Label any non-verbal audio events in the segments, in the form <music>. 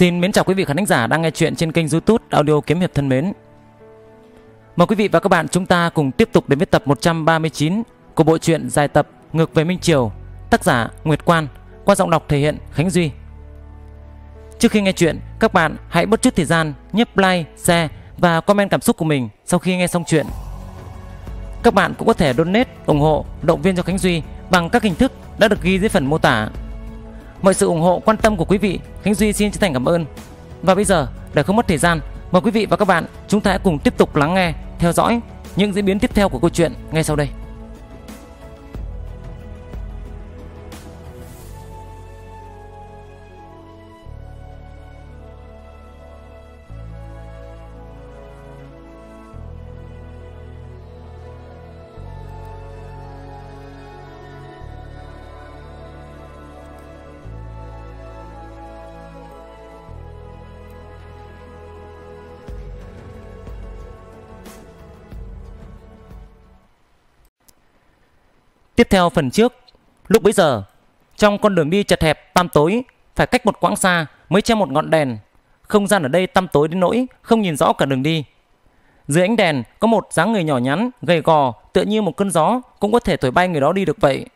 Xin mến chào quý vị khán thính giả đang nghe chuyện trên kênh YouTube Audio Kiếm hiệp thân mến. Mời quý vị và các bạn chúng ta cùng tiếp tục đến với tập 139 của bộ truyện dài tập Ngược về Minh Triều, tác giả Nguyệt Quan, qua giọng đọc thể hiện Khánh Duy. Trước khi nghe chuyện, các bạn hãy bớt chút thời gian nhấp like, share và comment cảm xúc của mình sau khi nghe xong chuyện. Các bạn cũng có thể donate, ủng hộ, động viên cho Khánh Duy bằng các hình thức đã được ghi dưới phần mô tả. Mọi sự ủng hộ quan tâm của quý vị Khánh Duy xin chân thành cảm ơn Và bây giờ để không mất thời gian Mời quý vị và các bạn chúng ta hãy cùng tiếp tục lắng nghe Theo dõi những diễn biến tiếp theo của câu chuyện ngay sau đây Tiếp theo phần trước, lúc bấy giờ, trong con đường đi chật hẹp tăm tối, phải cách một quãng xa mới che một ngọn đèn. Không gian ở đây tăm tối đến nỗi không nhìn rõ cả đường đi. Dưới ánh đèn có một dáng người nhỏ nhắn, gầy gò, tựa như một cơn gió cũng có thể thổi bay người đó đi được vậy.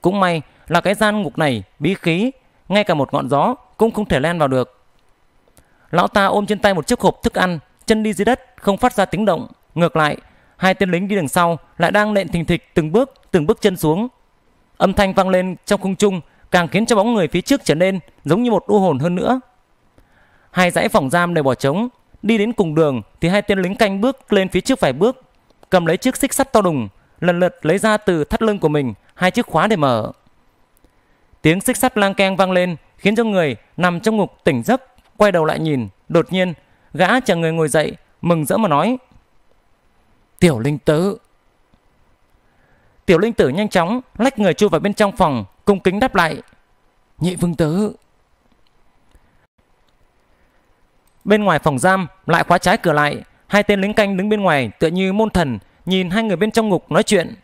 Cũng may là cái gian ngục này bí khí, ngay cả một ngọn gió cũng không thể len vào được. Lão ta ôm trên tay một chiếc hộp thức ăn, chân đi dưới đất không phát ra tiếng động, ngược lại, hai tên lính đi đằng sau lại đang nện thình thịch từng bước từng bước chân xuống. Âm thanh vang lên trong không trung càng khiến cho bóng người phía trước trở nên giống như một u hồn hơn nữa. Hai dãy phòng giam đều bỏ trống, đi đến cùng đường thì hai tên lính canh bước lên phía trước vài bước, cầm lấy chiếc xích sắt to đùng, lần lượt lấy ra từ thắt lưng của mình hai chiếc khóa để mở. Tiếng xích sắt lang keng vang lên khiến cho người nằm trong ngục tỉnh giấc quay đầu lại nhìn, đột nhiên gã chàng người ngồi dậy mừng rỡ mà nói: "Tiểu linh tứ, Tiểu linh tử nhanh chóng lách người chui vào bên trong phòng, cung kính đáp lại. Nhị vương tử. Bên ngoài phòng giam lại khóa trái cửa lại, hai tên lính canh đứng bên ngoài tựa như môn thần nhìn hai người bên trong ngục nói chuyện.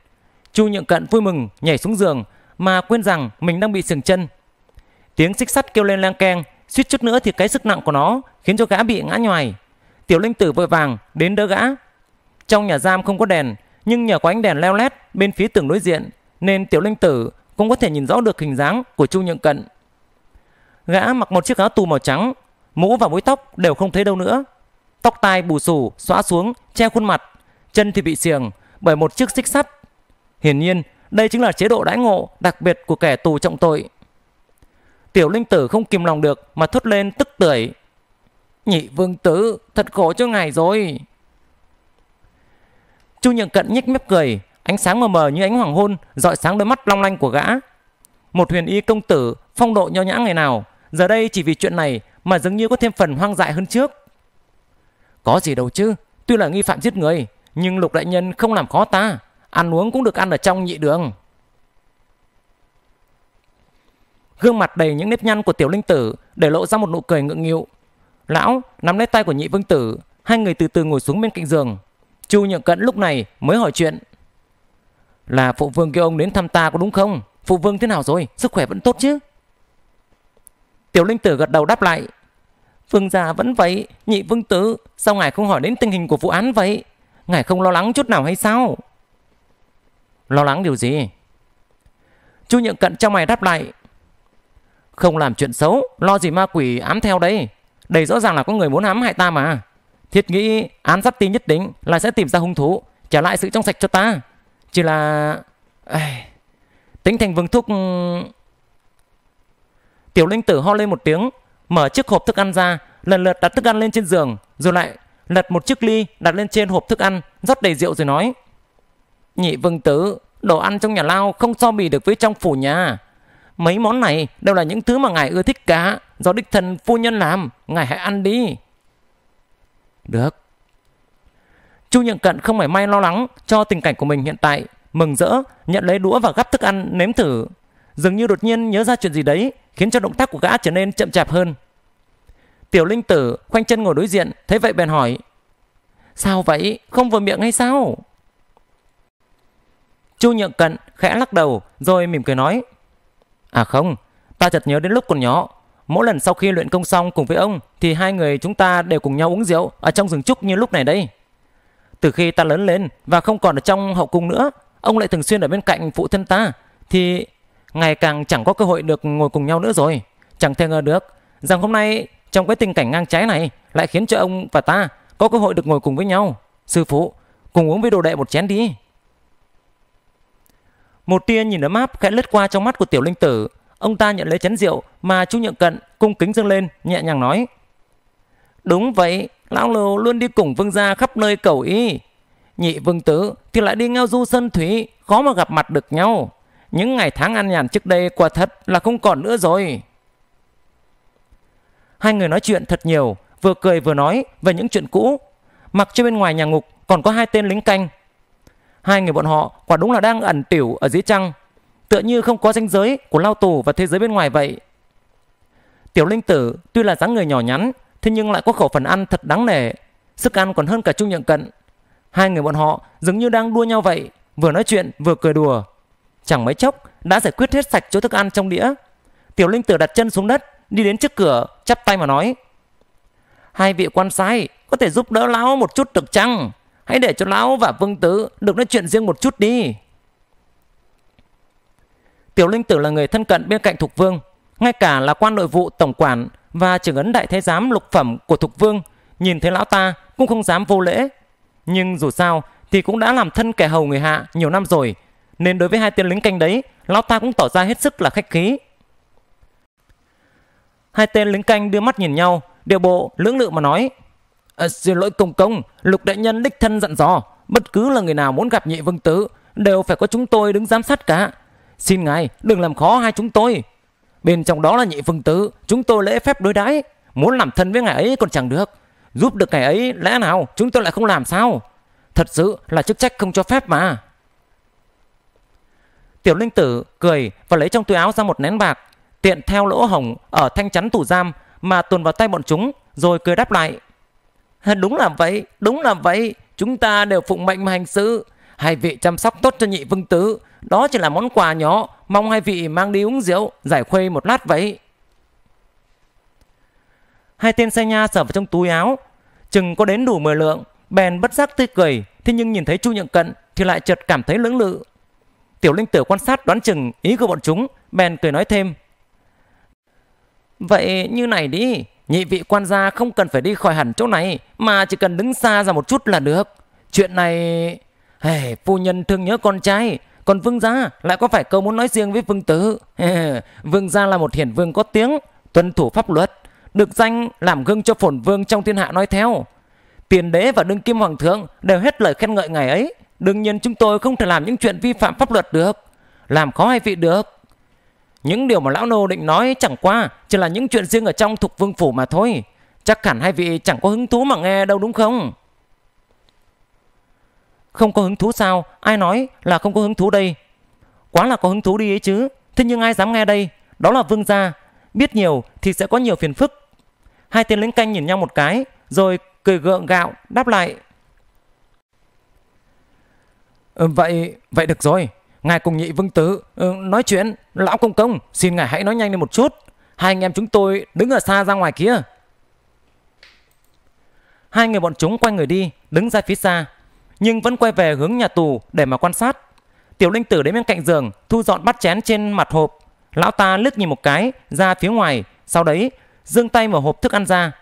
Chu Nhượng Cận vui mừng nhảy xuống giường mà quên rằng mình đang bị sừng chân. Tiếng xích sắt kêu lên lang keng, suýt chút nữa thì cái sức nặng của nó khiến cho gã bị ngã ngoài. Tiểu Linh Tử vội vàng đến đỡ gã. Trong nhà giam không có đèn, nhưng nhờ có ánh đèn leo lét bên phía tường đối diện nên tiểu linh tử cũng có thể nhìn rõ được hình dáng của Chu Nhượng Cận. Gã mặc một chiếc áo tù màu trắng, mũ và búi tóc đều không thấy đâu nữa. Tóc tai bù xù, xóa xuống, che khuôn mặt, chân thì bị xiềng bởi một chiếc xích sắt. Hiển nhiên, đây chính là chế độ đãi ngộ đặc biệt của kẻ tù trọng tội. Tiểu linh tử không kìm lòng được mà thốt lên tức tưởi. Nhị vương tử, thật khổ cho ngài rồi. Chu Nhượng Cận nhếch mép cười, ánh sáng mờ mờ như ánh hoàng hôn dọi sáng đôi mắt long lanh của gã. Một huyền y công tử, phong độ nho nhã ngày nào, giờ đây chỉ vì chuyện này mà dường như có thêm phần hoang dại hơn trước. Có gì đâu chứ, tuy là nghi phạm giết người, nhưng Lục đại nhân không làm khó ta, ăn uống cũng được ăn ở trong nhị đường. Gương mặt đầy những nếp nhăn của tiểu linh tử để lộ ra một nụ cười ngượng nghịu. Lão nắm lấy tay của nhị vương tử, hai người từ từ ngồi xuống bên cạnh giường. Chu Nhượng Cận lúc này mới hỏi chuyện. Là phụ vương kêu ông đến thăm ta có đúng không? Phụ vương thế nào rồi? Sức khỏe vẫn tốt chứ? Tiểu linh tử gật đầu đáp lại. Vương gia vẫn vậy, nhị vương tử, sao ngài không hỏi đến tình hình của vụ án vậy? Ngài không lo lắng chút nào hay sao? Lo lắng điều gì? Chu Nhượng Cận trong mày đáp lại. Không làm chuyện xấu, lo gì ma quỷ ám theo đấy. Đây rõ ràng là có người muốn ám hại ta mà. Thiết nghĩ án sát tí nhất định là sẽ tìm ra hung thủ, trả lại sự trong sạch cho ta. Chỉ là... Ai... Tính thành vương thúc... Tiểu linh tử ho lên một tiếng, mở chiếc hộp thức ăn ra, lần lượt đặt thức ăn lên trên giường, rồi lại lật một chiếc ly đặt lên trên hộp thức ăn, rót đầy rượu rồi nói. Nhị vương tử, đồ ăn trong nhà lao không so bì được với trong phủ nhà. Mấy món này đều là những thứ mà ngài ưa thích cả, do đích thần phu nhân làm, ngài hãy ăn đi được. Chu Nhượng Cận không phải may lo lắng cho tình cảnh của mình hiện tại, mừng rỡ nhận lấy đũa và gắp thức ăn nếm thử. Dường như đột nhiên nhớ ra chuyện gì đấy, khiến cho động tác của gã trở nên chậm chạp hơn. Tiểu Linh Tử khoanh chân ngồi đối diện, thấy vậy bèn hỏi: "Sao vậy? Không vừa miệng hay sao?" Chu Nhượng Cận khẽ lắc đầu rồi mỉm cười nói: "À không, ta chợt nhớ đến lúc còn nhỏ, Mỗi lần sau khi luyện công xong cùng với ông thì hai người chúng ta đều cùng nhau uống rượu ở trong rừng trúc như lúc này đây. Từ khi ta lớn lên và không còn ở trong hậu cung nữa, ông lại thường xuyên ở bên cạnh phụ thân ta thì ngày càng chẳng có cơ hội được ngồi cùng nhau nữa rồi. Chẳng thể ngờ được rằng hôm nay trong cái tình cảnh ngang trái này lại khiến cho ông và ta có cơ hội được ngồi cùng với nhau. Sư phụ, cùng uống với đồ đệ một chén đi. Một tia nhìn ấm áp khẽ lướt qua trong mắt của tiểu linh tử Ông ta nhận lấy chén rượu mà Chu Nhượng Cận cung kính dâng lên, nhẹ nhàng nói. Đúng vậy, Lão Lưu luôn đi cùng vương gia khắp nơi cầu ý. Nhị vương tử thì lại đi ngao du sân thủy, khó mà gặp mặt được nhau. Những ngày tháng an nhàn trước đây quả thật là không còn nữa rồi. Hai người nói chuyện thật nhiều, vừa cười vừa nói về những chuyện cũ. Mặc cho bên ngoài nhà ngục còn có hai tên lính canh. Hai người bọn họ quả đúng là đang ẩn tiểu ở dưới trăng tựa như không có ranh giới của lao tù và thế giới bên ngoài vậy. Tiểu Linh Tử tuy là dáng người nhỏ nhắn, thế nhưng lại có khẩu phần ăn thật đáng nể, sức ăn còn hơn cả Trung Nhượng Cận. Hai người bọn họ dường như đang đua nhau vậy, vừa nói chuyện vừa cười đùa. Chẳng mấy chốc đã giải quyết hết sạch chỗ thức ăn trong đĩa. Tiểu Linh Tử đặt chân xuống đất, đi đến trước cửa, chắp tay mà nói. Hai vị quan sai có thể giúp đỡ lão một chút được chăng? Hãy để cho lão và vương tử được nói chuyện riêng một chút đi. Tiểu Linh Tử là người thân cận bên cạnh Thục Vương, ngay cả là quan nội vụ tổng quản và trưởng ấn đại thái giám lục phẩm của Thục Vương, nhìn thấy lão ta cũng không dám vô lễ. Nhưng dù sao thì cũng đã làm thân kẻ hầu người hạ nhiều năm rồi, nên đối với hai tên lính canh đấy, lão ta cũng tỏ ra hết sức là khách khí. Hai tên lính canh đưa mắt nhìn nhau, điều bộ lưỡng lự mà nói: à, "Xin lỗi công công, Lục đại nhân đích thân dặn dò, bất cứ là người nào muốn gặp nhị vương tử đều phải có chúng tôi đứng giám sát cả." Xin ngài đừng làm khó hai chúng tôi. Bên trong đó là nhị phương tử, chúng tôi lễ phép đối đãi, muốn làm thân với ngài ấy còn chẳng được. Giúp được ngài ấy lẽ nào chúng tôi lại không làm sao? Thật sự là chức trách không cho phép mà. Tiểu linh tử cười và lấy trong túi áo ra một nén bạc, tiện theo lỗ hồng ở thanh chắn tủ giam mà tuồn vào tay bọn chúng rồi cười đáp lại. <laughs> Đúng là vậy, đúng là vậy, chúng ta đều phụng mệnh mà hành sự. Hai vị chăm sóc tốt cho nhị vương tứ, đó chỉ là món quà nhỏ, mong hai vị mang đi uống rượu, giải khuây một lát vậy. Hai tên xe nha sờ vào trong túi áo, chừng có đến đủ 10 lượng, bèn bất giác tươi cười, thế nhưng nhìn thấy Chu Nhượng Cận thì lại chợt cảm thấy lưỡng lự. Tiểu Linh Tử quan sát đoán chừng ý của bọn chúng, bèn cười nói thêm. Vậy như này đi, nhị vị quan gia không cần phải đi khỏi hẳn chỗ này mà chỉ cần đứng xa ra một chút là được. Chuyện này... Hey, phu nhân thương nhớ con trai, còn vương gia lại có phải câu muốn nói riêng với vương tử. <laughs> vương gia là một hiển vương có tiếng, tuân thủ pháp luật, được danh làm gương cho phồn vương trong thiên hạ nói theo. Tiền đế và đương kim hoàng thượng đều hết lời khen ngợi ngày ấy. Đương nhiên chúng tôi không thể làm những chuyện vi phạm pháp luật được, làm khó hai vị được. Những điều mà lão nô định nói chẳng qua chỉ là những chuyện riêng ở trong thuộc vương phủ mà thôi. Chắc hẳn hai vị chẳng có hứng thú mà nghe đâu đúng không? Không có hứng thú sao? Ai nói là không có hứng thú đây? Quá là có hứng thú đi ấy chứ. Thế nhưng ai dám nghe đây? Đó là vương gia. Biết nhiều thì sẽ có nhiều phiền phức. Hai tên lính canh nhìn nhau một cái, rồi cười gượng gạo, đáp lại. Ừ, vậy, vậy được rồi. Ngài cùng nhị vương tứ, ừ, nói chuyện, lão công công, xin ngài hãy nói nhanh lên một chút. Hai anh em chúng tôi đứng ở xa ra ngoài kia. Hai người bọn chúng quay người đi, đứng ra phía xa, nhưng vẫn quay về hướng nhà tù để mà quan sát. Tiểu linh tử đến bên cạnh giường, thu dọn bát chén trên mặt hộp. Lão ta lướt nhìn một cái ra phía ngoài, sau đấy dương tay mở hộp thức ăn ra.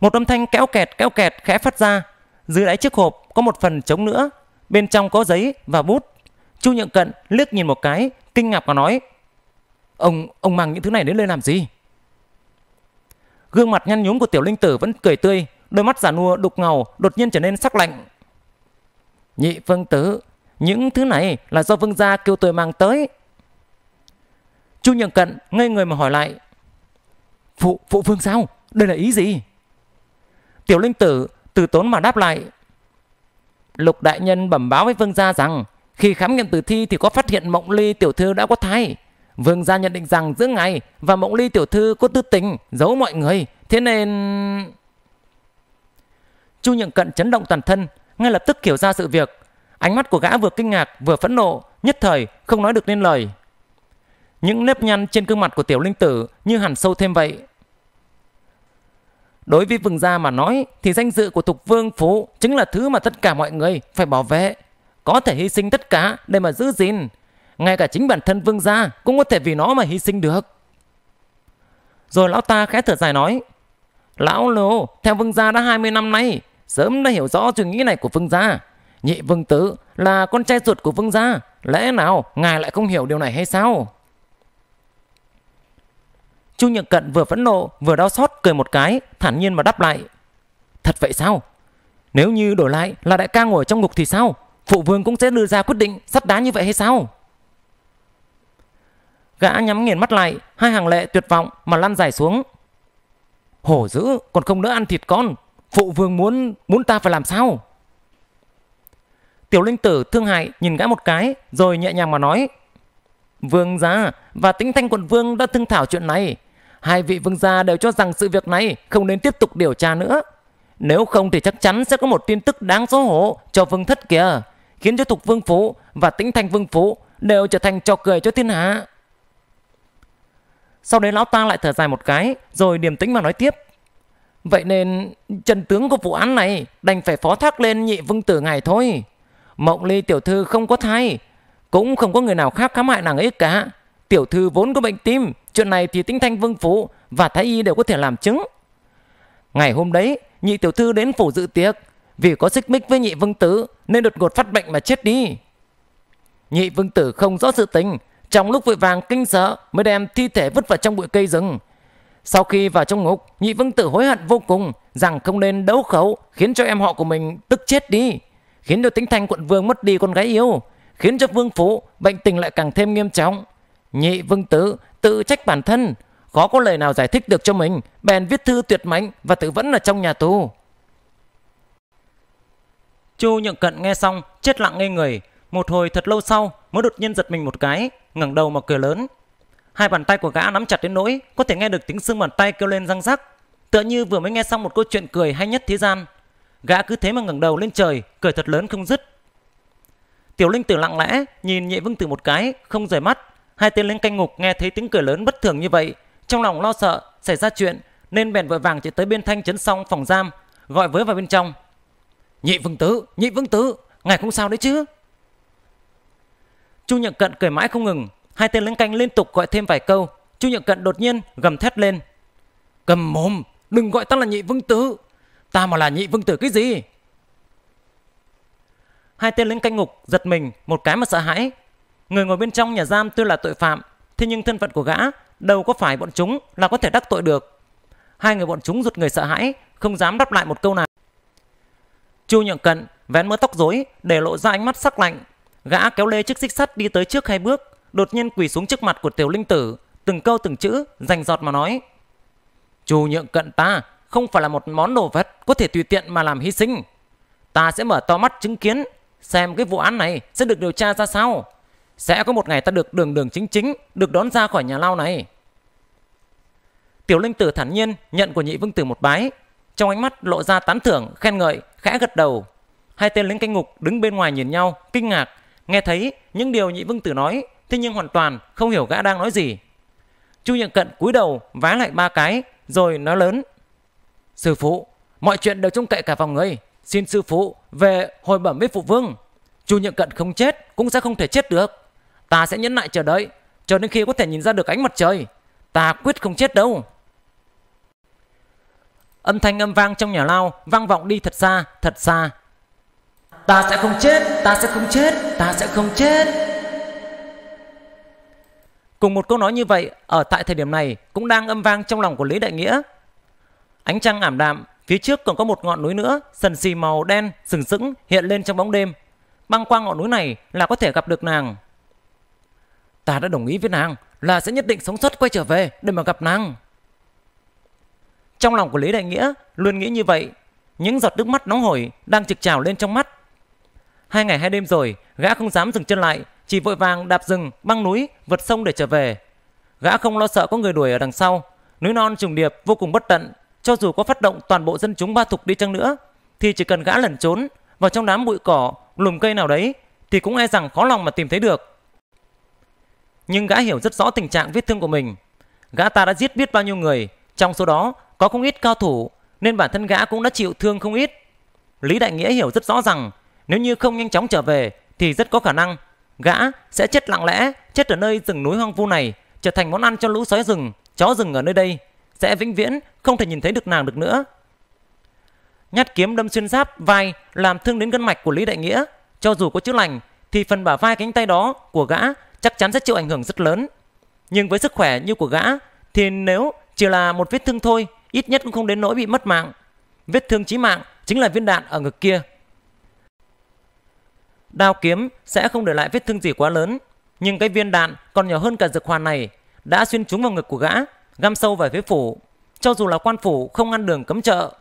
Một âm thanh kéo kẹt kéo kẹt khẽ phát ra. Dưới đáy chiếc hộp có một phần trống nữa, bên trong có giấy và bút. Chu Nhượng Cận lướt nhìn một cái, kinh ngạc và nói: "Ông ông mang những thứ này đến đây làm gì?" Gương mặt nhăn nhúm của tiểu linh tử vẫn cười tươi, đôi mắt giả nua đục ngầu đột nhiên trở nên sắc lạnh. Nhị vương tử, những thứ này là do vương gia kêu tôi mang tới. Chu Nhường Cận ngây người mà hỏi lại. Phụ, phụ vương sao? Đây là ý gì? Tiểu linh tử từ tốn mà đáp lại. Lục đại nhân bẩm báo với vương gia rằng khi khám nghiệm tử thi thì có phát hiện mộng ly tiểu thư đã có thai. Vương gia nhận định rằng giữa ngày và mộng ly tiểu thư có tư tình giấu mọi người. Thế nên... Chu Nhượng Cận chấn động toàn thân ngay lập tức hiểu ra sự việc. Ánh mắt của gã vừa kinh ngạc vừa phẫn nộ, nhất thời không nói được nên lời. Những nếp nhăn trên gương mặt của tiểu linh tử như hẳn sâu thêm vậy. Đối với vương gia mà nói thì danh dự của tục vương phú chính là thứ mà tất cả mọi người phải bảo vệ. Có thể hy sinh tất cả để mà giữ gìn. Ngay cả chính bản thân vương gia cũng có thể vì nó mà hy sinh được. Rồi lão ta khẽ thở dài nói. Lão lô, theo vương gia đã 20 năm nay, sớm đã hiểu rõ suy nghĩ này của Vương gia. Nhị Vương Tứ là con trai ruột của Vương gia, lẽ nào ngài lại không hiểu điều này hay sao? Chu Nhật Cận vừa phẫn nộ vừa đau xót cười một cái, thản nhiên mà đáp lại. Thật vậy sao? Nếu như đổi lại là đại ca ngồi trong ngục thì sao? Phụ vương cũng sẽ đưa ra quyết định sắt đá như vậy hay sao? Gã nhắm nghiền mắt lại, hai hàng lệ tuyệt vọng mà lăn dài xuống. Hổ dữ còn không đỡ ăn thịt con, Phụ vương muốn muốn ta phải làm sao? Tiểu linh tử thương hại nhìn gã một cái rồi nhẹ nhàng mà nói. Vương gia và tính thanh quận vương đã thương thảo chuyện này. Hai vị vương gia đều cho rằng sự việc này không nên tiếp tục điều tra nữa. Nếu không thì chắc chắn sẽ có một tin tức đáng xấu hổ cho vương thất kia, Khiến cho thục vương phủ và tính thanh vương phủ đều trở thành trò cười cho thiên hạ. Sau đấy lão ta lại thở dài một cái rồi điềm tĩnh mà nói tiếp. Vậy nên trần tướng của vụ án này đành phải phó thác lên nhị vương tử ngài thôi. Mộng ly tiểu thư không có thai, cũng không có người nào khác khám hại nàng ấy cả. Tiểu thư vốn có bệnh tim, chuyện này thì tinh thanh vương phủ và thái y đều có thể làm chứng. Ngày hôm đấy, nhị tiểu thư đến phủ dự tiệc, vì có xích mích với nhị vương tử nên đột ngột phát bệnh mà chết đi. Nhị vương tử không rõ sự tình, trong lúc vội vàng kinh sợ mới đem thi thể vứt vào trong bụi cây rừng, sau khi vào trong ngục, nhị vương tử hối hận vô cùng rằng không nên đấu khẩu khiến cho em họ của mình tức chết đi, khiến cho tính thanh quận vương mất đi con gái yêu, khiến cho vương phủ bệnh tình lại càng thêm nghiêm trọng. Nhị vương tử tự trách bản thân, khó có lời nào giải thích được cho mình, bèn viết thư tuyệt mệnh và tự vẫn ở trong nhà tù. Chu Nhượng Cận nghe xong, chết lặng ngây người, một hồi thật lâu sau mới đột nhiên giật mình một cái, ngẩng đầu mà cười lớn, Hai bàn tay của gã nắm chặt đến nỗi có thể nghe được tiếng xương bàn tay kêu lên răng rắc, tựa như vừa mới nghe xong một câu chuyện cười hay nhất thế gian. Gã cứ thế mà ngẩng đầu lên trời, cười thật lớn không dứt. Tiểu Linh Tử lặng lẽ nhìn Nhị Vương Tử một cái, không rời mắt. Hai tên lính canh ngục nghe thấy tiếng cười lớn bất thường như vậy, trong lòng lo sợ xảy ra chuyện, nên bèn vội vàng chạy tới bên thanh chấn xong phòng giam, gọi với vào bên trong. Nhị Vương Tử, Nhị Vương Tử, ngài không sao đấy chứ? Chu nhận Cận cười mãi không ngừng, Hai tên lính canh liên tục gọi thêm vài câu, Chu Nhượng Cận đột nhiên gầm thét lên. Cầm mồm, đừng gọi ta là nhị vương tử. Ta mà là nhị vương tử cái gì? Hai tên lính canh ngục giật mình một cái mà sợ hãi. Người ngồi bên trong nhà giam tuy là tội phạm, thế nhưng thân phận của gã đâu có phải bọn chúng là có thể đắc tội được. Hai người bọn chúng rụt người sợ hãi, không dám đáp lại một câu nào. Chu Nhượng Cận vén mớ tóc rối để lộ ra ánh mắt sắc lạnh. Gã kéo lê chiếc xích sắt đi tới trước hai bước, đột nhiên quỳ xuống trước mặt của tiểu linh tử, từng câu từng chữ, rành giọt mà nói. chủ nhượng cận ta không phải là một món đồ vật có thể tùy tiện mà làm hy sinh. Ta sẽ mở to mắt chứng kiến xem cái vụ án này sẽ được điều tra ra sao. Sẽ có một ngày ta được đường đường chính chính được đón ra khỏi nhà lao này. Tiểu linh tử thản nhiên nhận của nhị vương tử một bái. Trong ánh mắt lộ ra tán thưởng, khen ngợi, khẽ gật đầu. Hai tên lính canh ngục đứng bên ngoài nhìn nhau, kinh ngạc, nghe thấy những điều nhị vương tử nói thế nhưng hoàn toàn không hiểu gã đang nói gì. Chu Nhượng Cận cúi đầu vá lại ba cái rồi nói lớn. Sư phụ, mọi chuyện đều trông cậy cả vào người. Xin sư phụ về hồi bẩm với phụ vương. Chu Nhượng Cận không chết cũng sẽ không thể chết được. Ta sẽ nhẫn nại chờ đợi, cho đến khi có thể nhìn ra được ánh mặt trời. Ta quyết không chết đâu. Âm thanh âm vang trong nhà lao vang vọng đi thật xa, thật xa. Ta sẽ không chết, ta sẽ không chết, ta sẽ không chết. Cùng một câu nói như vậy ở tại thời điểm này cũng đang âm vang trong lòng của Lý Đại Nghĩa. Ánh trăng ảm đạm, phía trước còn có một ngọn núi nữa, sần xì màu đen sừng sững hiện lên trong bóng đêm. Băng qua ngọn núi này là có thể gặp được nàng. Ta đã đồng ý với nàng là sẽ nhất định sống sót quay trở về để mà gặp nàng. Trong lòng của Lý Đại Nghĩa luôn nghĩ như vậy, những giọt nước mắt nóng hổi đang trực trào lên trong mắt. Hai ngày hai đêm rồi, gã không dám dừng chân lại chỉ vội vàng đạp rừng, băng núi, vượt sông để trở về. Gã không lo sợ có người đuổi ở đằng sau, núi non trùng điệp vô cùng bất tận, cho dù có phát động toàn bộ dân chúng ba thục đi chăng nữa thì chỉ cần gã lẩn trốn vào trong đám bụi cỏ, lùm cây nào đấy thì cũng e rằng khó lòng mà tìm thấy được. Nhưng gã hiểu rất rõ tình trạng vết thương của mình. Gã ta đã giết biết bao nhiêu người, trong số đó có không ít cao thủ nên bản thân gã cũng đã chịu thương không ít. Lý Đại Nghĩa hiểu rất rõ rằng nếu như không nhanh chóng trở về thì rất có khả năng Gã sẽ chết lặng lẽ, chết ở nơi rừng núi hoang vu này, trở thành món ăn cho lũ sói rừng, chó rừng ở nơi đây, sẽ vĩnh viễn không thể nhìn thấy được nàng được nữa. Nhát kiếm đâm xuyên giáp vai làm thương đến gân mạch của Lý Đại Nghĩa, cho dù có chữa lành thì phần bả vai cánh tay đó của gã chắc chắn sẽ chịu ảnh hưởng rất lớn. Nhưng với sức khỏe như của gã thì nếu chỉ là một vết thương thôi, ít nhất cũng không đến nỗi bị mất mạng. Vết thương chí mạng chính là viên đạn ở ngực kia. Đao kiếm sẽ không để lại vết thương gì quá lớn, nhưng cái viên đạn còn nhỏ hơn cả dược hoàn này đã xuyên trúng vào ngực của gã, găm sâu vào phía phủ. Cho dù là quan phủ không ngăn đường cấm chợ,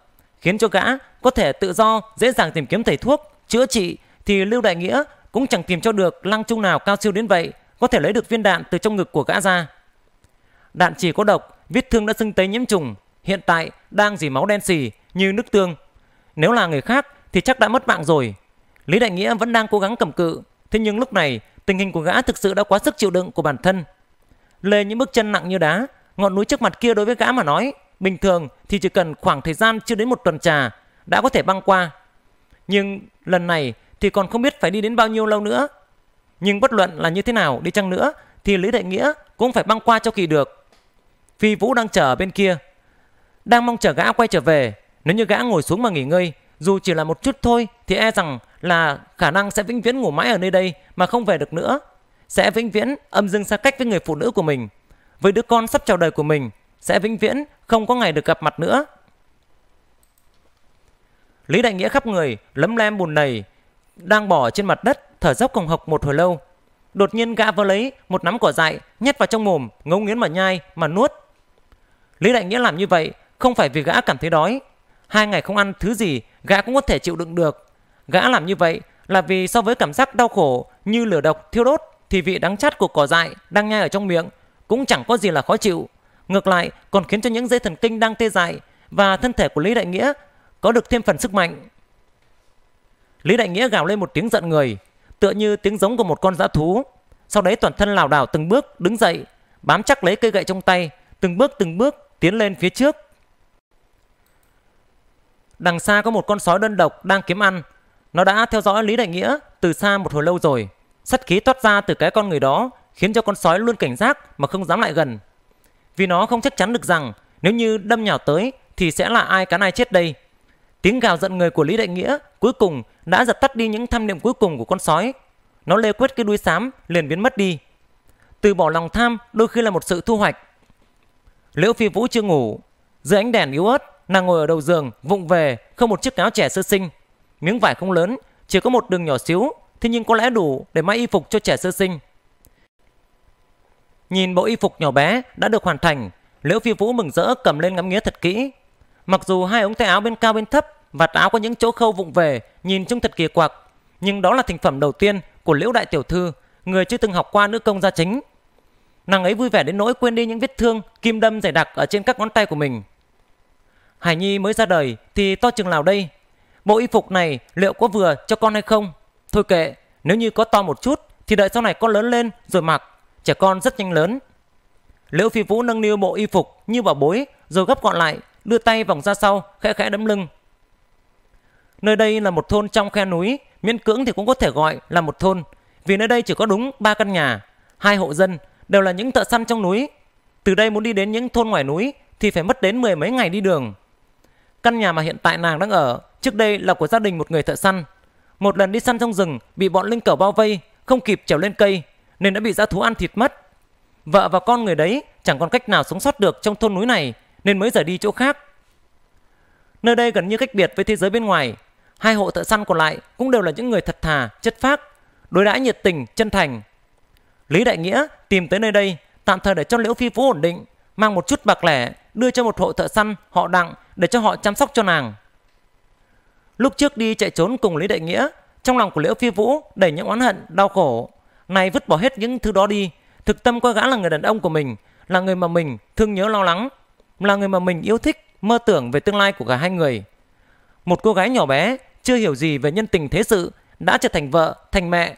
khiến cho gã có thể tự do dễ dàng tìm kiếm thầy thuốc, chữa trị thì Lưu Đại Nghĩa cũng chẳng tìm cho được lăng trung nào cao siêu đến vậy có thể lấy được viên đạn từ trong ngực của gã ra. Đạn chỉ có độc, vết thương đã sưng tấy nhiễm trùng, hiện tại đang dì máu đen xì như nước tương. Nếu là người khác thì chắc đã mất mạng rồi. Lý Đại Nghĩa vẫn đang cố gắng cầm cự, thế nhưng lúc này tình hình của gã thực sự đã quá sức chịu đựng của bản thân. Lê những bước chân nặng như đá, ngọn núi trước mặt kia đối với gã mà nói, bình thường thì chỉ cần khoảng thời gian chưa đến một tuần trà đã có thể băng qua. Nhưng lần này thì còn không biết phải đi đến bao nhiêu lâu nữa. Nhưng bất luận là như thế nào đi chăng nữa thì Lý Đại Nghĩa cũng phải băng qua cho kỳ được. Phi Vũ đang chờ ở bên kia, đang mong chờ gã quay trở về. Nếu như gã ngồi xuống mà nghỉ ngơi dù chỉ là một chút thôi thì e rằng là khả năng sẽ vĩnh viễn ngủ mãi ở nơi đây mà không về được nữa. Sẽ vĩnh viễn âm dương xa cách với người phụ nữ của mình. Với đứa con sắp chào đời của mình sẽ vĩnh viễn không có ngày được gặp mặt nữa. Lý Đại Nghĩa khắp người, lấm lem bùn nầy, đang bỏ trên mặt đất, thở dốc còng hộc một hồi lâu. Đột nhiên gã vơ lấy một nắm cỏ dại, nhét vào trong mồm, ngấu nghiến mà nhai, mà nuốt. Lý Đại Nghĩa làm như vậy không phải vì gã cảm thấy đói. Hai ngày không ăn thứ gì gã cũng có thể chịu đựng được. Gã làm như vậy là vì so với cảm giác đau khổ như lửa độc thiêu đốt thì vị đắng chát của cỏ dại đang nhai ở trong miệng cũng chẳng có gì là khó chịu. Ngược lại còn khiến cho những dây thần kinh đang tê dại và thân thể của Lý Đại Nghĩa có được thêm phần sức mạnh. Lý Đại Nghĩa gào lên một tiếng giận người, tựa như tiếng giống của một con dã thú. Sau đấy toàn thân lảo đảo từng bước đứng dậy, bám chắc lấy cây gậy trong tay, từng bước từng bước tiến lên phía trước Đằng xa có một con sói đơn độc đang kiếm ăn. Nó đã theo dõi Lý Đại Nghĩa từ xa một hồi lâu rồi. Sắt khí toát ra từ cái con người đó khiến cho con sói luôn cảnh giác mà không dám lại gần. Vì nó không chắc chắn được rằng nếu như đâm nhào tới thì sẽ là ai cán ai chết đây. Tiếng gào giận người của Lý Đại Nghĩa cuối cùng đã giật tắt đi những tham niệm cuối cùng của con sói. Nó lê quét cái đuôi xám liền biến mất đi. Từ bỏ lòng tham đôi khi là một sự thu hoạch. Liễu Phi Vũ chưa ngủ, dưới ánh đèn yếu ớt, Nàng ngồi ở đầu giường, vụng về, không một chiếc áo trẻ sơ sinh. Miếng vải không lớn, chỉ có một đường nhỏ xíu, thế nhưng có lẽ đủ để may y phục cho trẻ sơ sinh. Nhìn bộ y phục nhỏ bé đã được hoàn thành, Liễu Phi Vũ mừng rỡ cầm lên ngắm nghía thật kỹ. Mặc dù hai ống tay áo bên cao bên thấp, và áo có những chỗ khâu vụng về, nhìn trông thật kỳ quặc, nhưng đó là thành phẩm đầu tiên của Liễu đại tiểu thư, người chưa từng học qua nữ công gia chính. Nàng ấy vui vẻ đến nỗi quên đi những vết thương kim đâm dày đặc ở trên các ngón tay của mình. Hải Nhi mới ra đời thì to chừng nào đây? Bộ y phục này liệu có vừa cho con hay không? Thôi kệ, nếu như có to một chút thì đợi sau này con lớn lên rồi mặc. Trẻ con rất nhanh lớn. Liễu Phi Vũ nâng niu bộ y phục như bảo bối rồi gấp gọn lại, đưa tay vòng ra sau, khẽ khẽ đấm lưng. Nơi đây là một thôn trong khe núi, miễn cưỡng thì cũng có thể gọi là một thôn, vì nơi đây chỉ có đúng ba căn nhà, hai hộ dân đều là những thợ săn trong núi. Từ đây muốn đi đến những thôn ngoài núi thì phải mất đến mười mấy ngày đi đường. Căn nhà mà hiện tại nàng đang ở trước đây là của gia đình một người thợ săn. Một lần đi săn trong rừng bị bọn linh cẩu bao vây, không kịp trèo lên cây nên đã bị dã thú ăn thịt mất. Vợ và con người đấy chẳng còn cách nào sống sót được trong thôn núi này nên mới rời đi chỗ khác. Nơi đây gần như cách biệt với thế giới bên ngoài. Hai hộ thợ săn còn lại cũng đều là những người thật thà, chất phác, đối đãi nhiệt tình, chân thành. Lý Đại Nghĩa tìm tới nơi đây tạm thời để cho Liễu Phi vũ ổn định, mang một chút bạc lẻ đưa cho một hộ thợ săn họ đặng để cho họ chăm sóc cho nàng. Lúc trước đi chạy trốn cùng Lý Đại Nghĩa, trong lòng của Liễu Phi Vũ đầy những oán hận, đau khổ. Này vứt bỏ hết những thứ đó đi, thực tâm coi gã là người đàn ông của mình, là người mà mình thương nhớ lo lắng, là người mà mình yêu thích, mơ tưởng về tương lai của cả hai người. Một cô gái nhỏ bé, chưa hiểu gì về nhân tình thế sự, đã trở thành vợ, thành mẹ.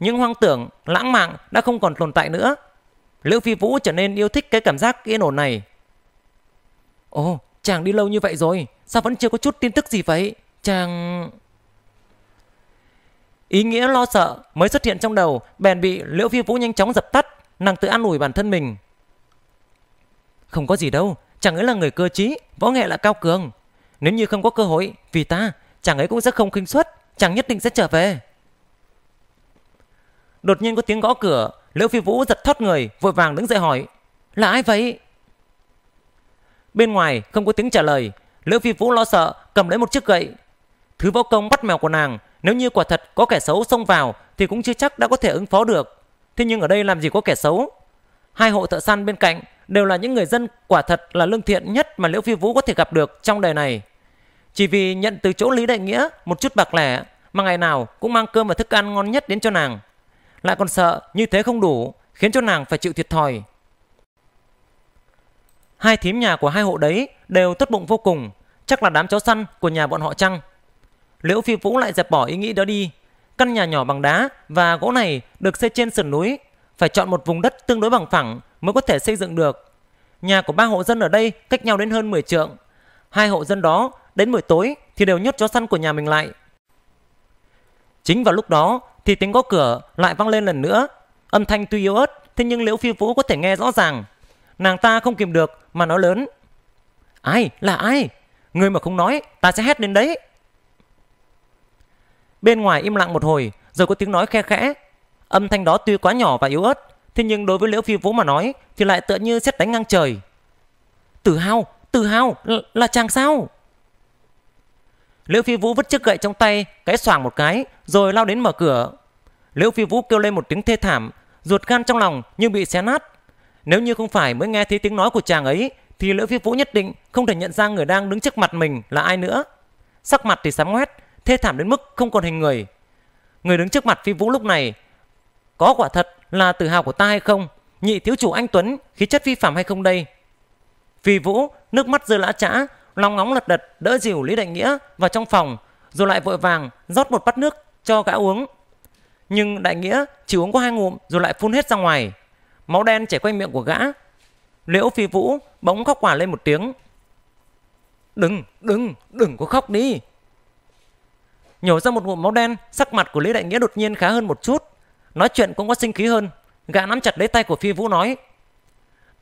Những hoang tưởng, lãng mạn đã không còn tồn tại nữa. Liễu Phi Vũ trở nên yêu thích cái cảm giác yên ổn này. Ồ, chàng đi lâu như vậy rồi, sao vẫn chưa có chút tin tức gì vậy? Chàng... Ý nghĩa lo sợ mới xuất hiện trong đầu, bèn bị Liễu Phi Vũ nhanh chóng dập tắt, nàng tự an ủi bản thân mình. Không có gì đâu, chàng ấy là người cơ trí, võ nghệ là cao cường. Nếu như không có cơ hội, vì ta, chàng ấy cũng sẽ không khinh suất, chàng nhất định sẽ trở về. Đột nhiên có tiếng gõ cửa, Liễu Phi Vũ giật thoát người, vội vàng đứng dậy hỏi. Là ai vậy? Bên ngoài không có tiếng trả lời. liễu Phi Vũ lo sợ, cầm lấy một chiếc gậy. Thứ võ công bắt mèo của nàng, nếu như quả thật có kẻ xấu xông vào thì cũng chưa chắc đã có thể ứng phó được. Thế nhưng ở đây làm gì có kẻ xấu? Hai hộ thợ săn bên cạnh đều là những người dân quả thật là lương thiện nhất mà Liễu Phi Vũ có thể gặp được trong đời này. Chỉ vì nhận từ chỗ Lý Đại Nghĩa một chút bạc lẻ mà ngày nào cũng mang cơm và thức ăn ngon nhất đến cho nàng. Lại còn sợ như thế không đủ khiến cho nàng phải chịu thiệt thòi. Hai thím nhà của hai hộ đấy đều tốt bụng vô cùng, chắc là đám chó săn của nhà bọn họ chăng. Liễu Phi Vũ lại dẹp bỏ ý nghĩ đó đi. Căn nhà nhỏ bằng đá và gỗ này được xây trên sườn núi, phải chọn một vùng đất tương đối bằng phẳng mới có thể xây dựng được. Nhà của ba hộ dân ở đây cách nhau đến hơn 10 trượng. Hai hộ dân đó đến buổi tối thì đều nhốt chó săn của nhà mình lại. Chính vào lúc đó thì tiếng gõ cửa lại vang lên lần nữa. Âm thanh tuy yếu ớt thế nhưng Liễu Phi Vũ có thể nghe rõ ràng. Nàng ta không kìm được mà nói lớn. Ai? Là ai? Người mà không nói, ta sẽ hét đến đấy. Bên ngoài im lặng một hồi, rồi có tiếng nói khe khẽ. Âm thanh đó tuy quá nhỏ và yếu ớt, thế nhưng đối với Liễu Phi Vũ mà nói thì lại tựa như xét đánh ngang trời. Tử hào, tử hào, là, là chàng sao? Liễu Phi Vũ vứt chiếc gậy trong tay, cái xoàng một cái, rồi lao đến mở cửa. Liễu Phi Vũ kêu lên một tiếng thê thảm, ruột gan trong lòng như bị xé nát. Nếu như không phải mới nghe thấy tiếng nói của chàng ấy, thì Lữ Phi Vũ nhất định không thể nhận ra người đang đứng trước mặt mình là ai nữa. Sắc mặt thì sám ngoét, thê thảm đến mức không còn hình người. Người đứng trước mặt Phi Vũ lúc này có quả thật là tự hào của ta hay không? Nhị thiếu chủ anh Tuấn khí chất vi phạm hay không đây? Phi Vũ nước mắt rơi lã chã, lòng ngóng lật đật đỡ dìu Lý Đại Nghĩa vào trong phòng rồi lại vội vàng rót một bát nước cho gã uống. Nhưng Đại Nghĩa chỉ uống có hai ngụm rồi lại phun hết ra ngoài. Máu đen chảy quanh miệng của gã. Liễu phi vũ bỗng khóc quả lên một tiếng. Đừng, đừng, đừng có khóc đi. Nhổ ra một ngụm máu đen, sắc mặt của Lý Đại Nghĩa đột nhiên khá hơn một chút. Nói chuyện cũng có sinh khí hơn. Gã nắm chặt lấy tay của phi vũ nói.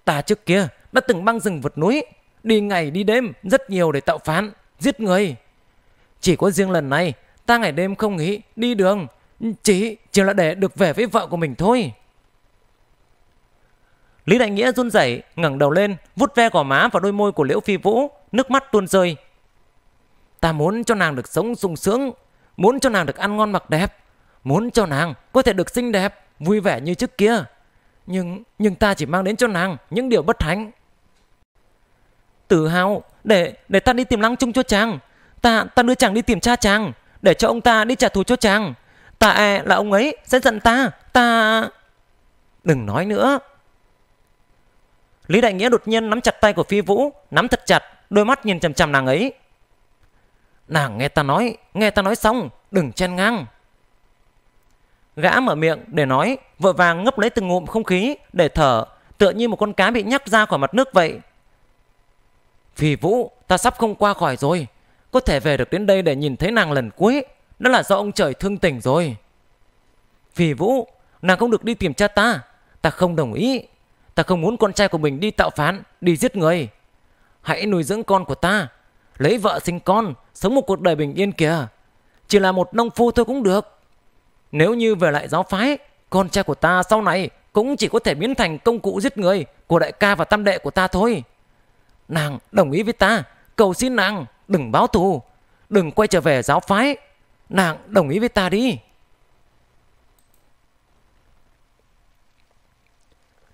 Ta trước kia đã từng băng rừng vượt núi, đi ngày đi đêm rất nhiều để tạo phán, giết người. Chỉ có riêng lần này, ta ngày đêm không nghĩ đi đường, chỉ chỉ là để được về với vợ của mình thôi. Lý Đại Nghĩa run rẩy ngẩng đầu lên, vuốt ve gò má và đôi môi của Liễu Phi Vũ, nước mắt tuôn rơi. Ta muốn cho nàng được sống sung sướng, muốn cho nàng được ăn ngon mặc đẹp, muốn cho nàng có thể được xinh đẹp, vui vẻ như trước kia. Nhưng nhưng ta chỉ mang đến cho nàng những điều bất hạnh. Tự hào, để để ta đi tìm Lăng chung cho chàng, ta ta đưa chàng đi tìm cha chàng, để cho ông ta đi trả thù cho chàng. Ta e là ông ấy sẽ giận ta, ta Đừng nói nữa. Lý Đại Nghĩa đột nhiên nắm chặt tay của Phi Vũ, nắm thật chặt, đôi mắt nhìn chằm chằm nàng ấy. Nàng nghe ta nói, nghe ta nói xong, đừng chen ngang. Gã mở miệng để nói, vội vàng ngấp lấy từng ngụm không khí để thở, tựa như một con cá bị nhắc ra khỏi mặt nước vậy. Phi Vũ, ta sắp không qua khỏi rồi, có thể về được đến đây để nhìn thấy nàng lần cuối, đó là do ông trời thương tình rồi. Phi Vũ, nàng không được đi tìm cha ta, ta không đồng ý, Ta không muốn con trai của mình đi tạo phán, đi giết người. Hãy nuôi dưỡng con của ta, lấy vợ sinh con, sống một cuộc đời bình yên kìa. Chỉ là một nông phu thôi cũng được. Nếu như về lại giáo phái, con trai của ta sau này cũng chỉ có thể biến thành công cụ giết người của đại ca và tam đệ của ta thôi. Nàng đồng ý với ta, cầu xin nàng đừng báo thù, đừng quay trở về giáo phái. Nàng đồng ý với ta đi.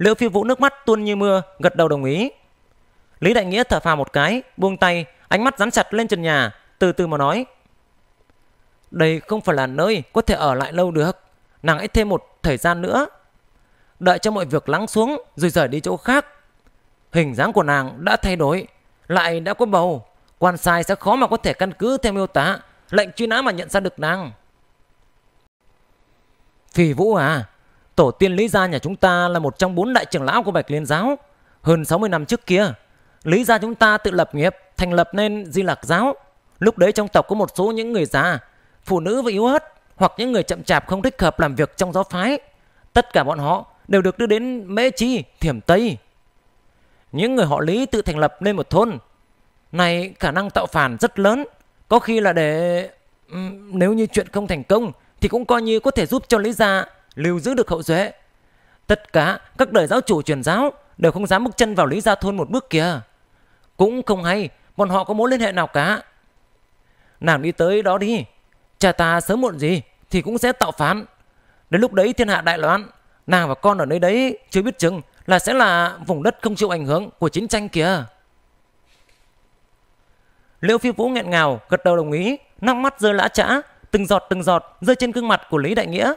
Liễu Phi Vũ nước mắt tuôn như mưa, gật đầu đồng ý. Lý Đại Nghĩa thở phào một cái, buông tay, ánh mắt dán chặt lên trần nhà, từ từ mà nói. Đây không phải là nơi có thể ở lại lâu được. Nàng hãy thêm một thời gian nữa. Đợi cho mọi việc lắng xuống rồi rời đi chỗ khác. Hình dáng của nàng đã thay đổi, lại đã có bầu. Quan sai sẽ khó mà có thể căn cứ theo miêu tả lệnh truy nã mà nhận ra được nàng. Phỉ Vũ à, Tổ tiên Lý Gia nhà chúng ta là một trong bốn đại trưởng lão của Bạch Liên Giáo. Hơn 60 năm trước kia, Lý Gia chúng ta tự lập nghiệp, thành lập nên Di Lạc Giáo. Lúc đấy trong tộc có một số những người già, phụ nữ và yếu ớt, hoặc những người chậm chạp không thích hợp làm việc trong giáo phái. Tất cả bọn họ đều được đưa đến Mễ Chi, Thiểm Tây. Những người họ Lý tự thành lập nên một thôn. Này khả năng tạo phản rất lớn, có khi là để... Nếu như chuyện không thành công thì cũng coi như có thể giúp cho Lý Gia lưu giữ được hậu duệ. Tất cả các đời giáo chủ truyền giáo đều không dám bước chân vào Lý Gia Thôn một bước kia Cũng không hay, bọn họ có mối liên hệ nào cả. Nàng đi tới đó đi, cha ta sớm muộn gì thì cũng sẽ tạo phán. Đến lúc đấy thiên hạ đại loạn, nàng và con ở nơi đấy chưa biết chừng là sẽ là vùng đất không chịu ảnh hưởng của chiến tranh kia Liễu Phi Vũ nghẹn ngào, gật đầu đồng ý, nước mắt rơi lã chã, từng giọt từng giọt rơi trên gương mặt của Lý Đại Nghĩa,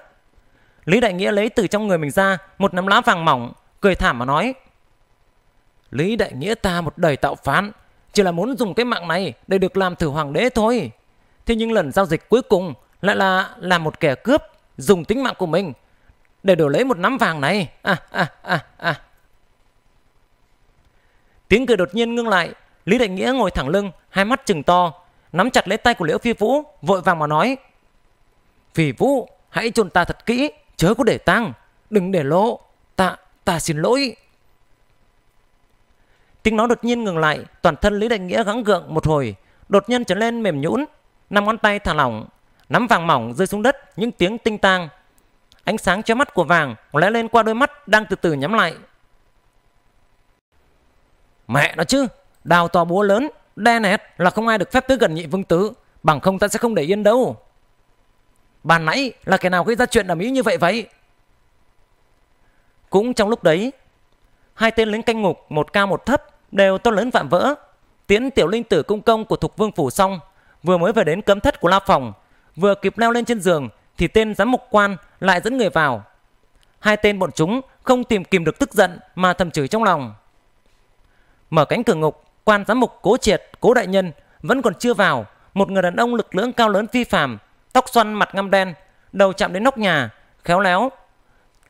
Lý Đại Nghĩa lấy từ trong người mình ra một nắm lá vàng mỏng, cười thảm mà nói. Lý Đại Nghĩa ta một đời tạo phán, chỉ là muốn dùng cái mạng này để được làm thử hoàng đế thôi. Thế nhưng lần giao dịch cuối cùng lại là làm một kẻ cướp, dùng tính mạng của mình để đổi lấy một nắm vàng này. À, à, à, à. Tiếng cười đột nhiên ngưng lại, Lý Đại Nghĩa ngồi thẳng lưng, hai mắt trừng to, nắm chặt lấy tay của Liễu Phi Vũ, vội vàng mà nói. Phi Vũ, hãy chôn ta thật kỹ, chớ có để tăng, đừng để lỗ, tạ tạ xin lỗi. Tiếng nói đột nhiên ngừng lại, toàn thân Lý Đại Nghĩa gắng gượng một hồi, đột nhiên trở lên mềm nhũn, năm ngón tay thả lỏng, nắm vàng mỏng rơi xuống đất, những tiếng tinh tang. Ánh sáng chói mắt của vàng lóe lên qua đôi mắt đang từ từ nhắm lại. Mẹ nó chứ, đào to búa lớn, đe nẹt là không ai được phép tới gần nhị vương tứ, bằng không ta sẽ không để yên đâu. Ban nãy là kẻ nào gây ra chuyện ầm ĩ như vậy vậy? Cũng trong lúc đấy, hai tên lính canh ngục một cao một thấp đều to lớn vạm vỡ. Tiến tiểu linh tử cung công của Thục Vương phủ xong, vừa mới về đến cấm thất của La phòng, vừa kịp leo lên trên giường thì tên giám mục quan lại dẫn người vào. Hai tên bọn chúng không tìm kìm được tức giận mà thầm chửi trong lòng. Mở cánh cửa ngục, quan giám mục Cố Triệt, Cố đại nhân vẫn còn chưa vào, một người đàn ông lực lưỡng cao lớn phi phàm tóc xoăn mặt ngăm đen, đầu chạm đến nóc nhà, khéo léo.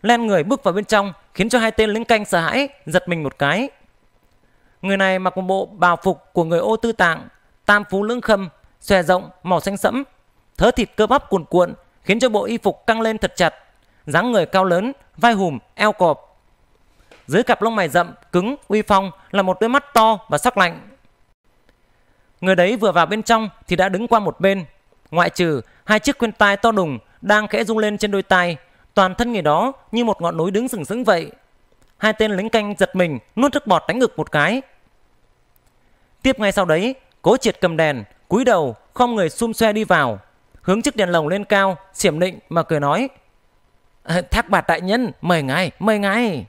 Len người bước vào bên trong khiến cho hai tên lính canh sợ hãi, giật mình một cái. Người này mặc một bộ bào phục của người ô tư tạng, tam phú lưỡng khâm, xòe rộng, màu xanh sẫm, thớ thịt cơ bắp cuồn cuộn khiến cho bộ y phục căng lên thật chặt, dáng người cao lớn, vai hùm, eo cọp. Dưới cặp lông mày rậm, cứng, uy phong là một đôi mắt to và sắc lạnh. Người đấy vừa vào bên trong thì đã đứng qua một bên, ngoại trừ hai chiếc khuyên tai to đùng đang khẽ rung lên trên đôi tai, toàn thân người đó như một ngọn núi đứng sừng sững vậy. Hai tên lính canh giật mình, nuốt nước bọt đánh ngực một cái. Tiếp ngay sau đấy, Cố Triệt cầm đèn, cúi đầu, không người xum xoe đi vào, hướng chiếc đèn lồng lên cao, xiểm định mà cười nói: ờ, "Thác bạt đại nhân, mời ngài, mời ngài."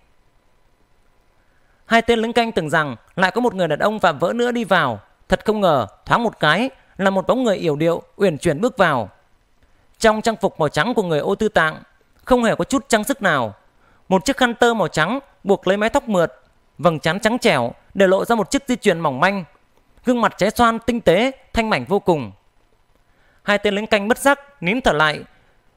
Hai tên lính canh tưởng rằng lại có một người đàn ông và vỡ nữa đi vào, thật không ngờ thoáng một cái là một bóng người yểu điệu uyển chuyển bước vào. Trong trang phục màu trắng của người ô tư tạng, không hề có chút trang sức nào. Một chiếc khăn tơ màu trắng buộc lấy mái tóc mượt, vầng trán trắng trẻo để lộ ra một chiếc di chuyền mỏng manh. Gương mặt trái xoan tinh tế, thanh mảnh vô cùng. Hai tên lính canh bất giác nín thở lại,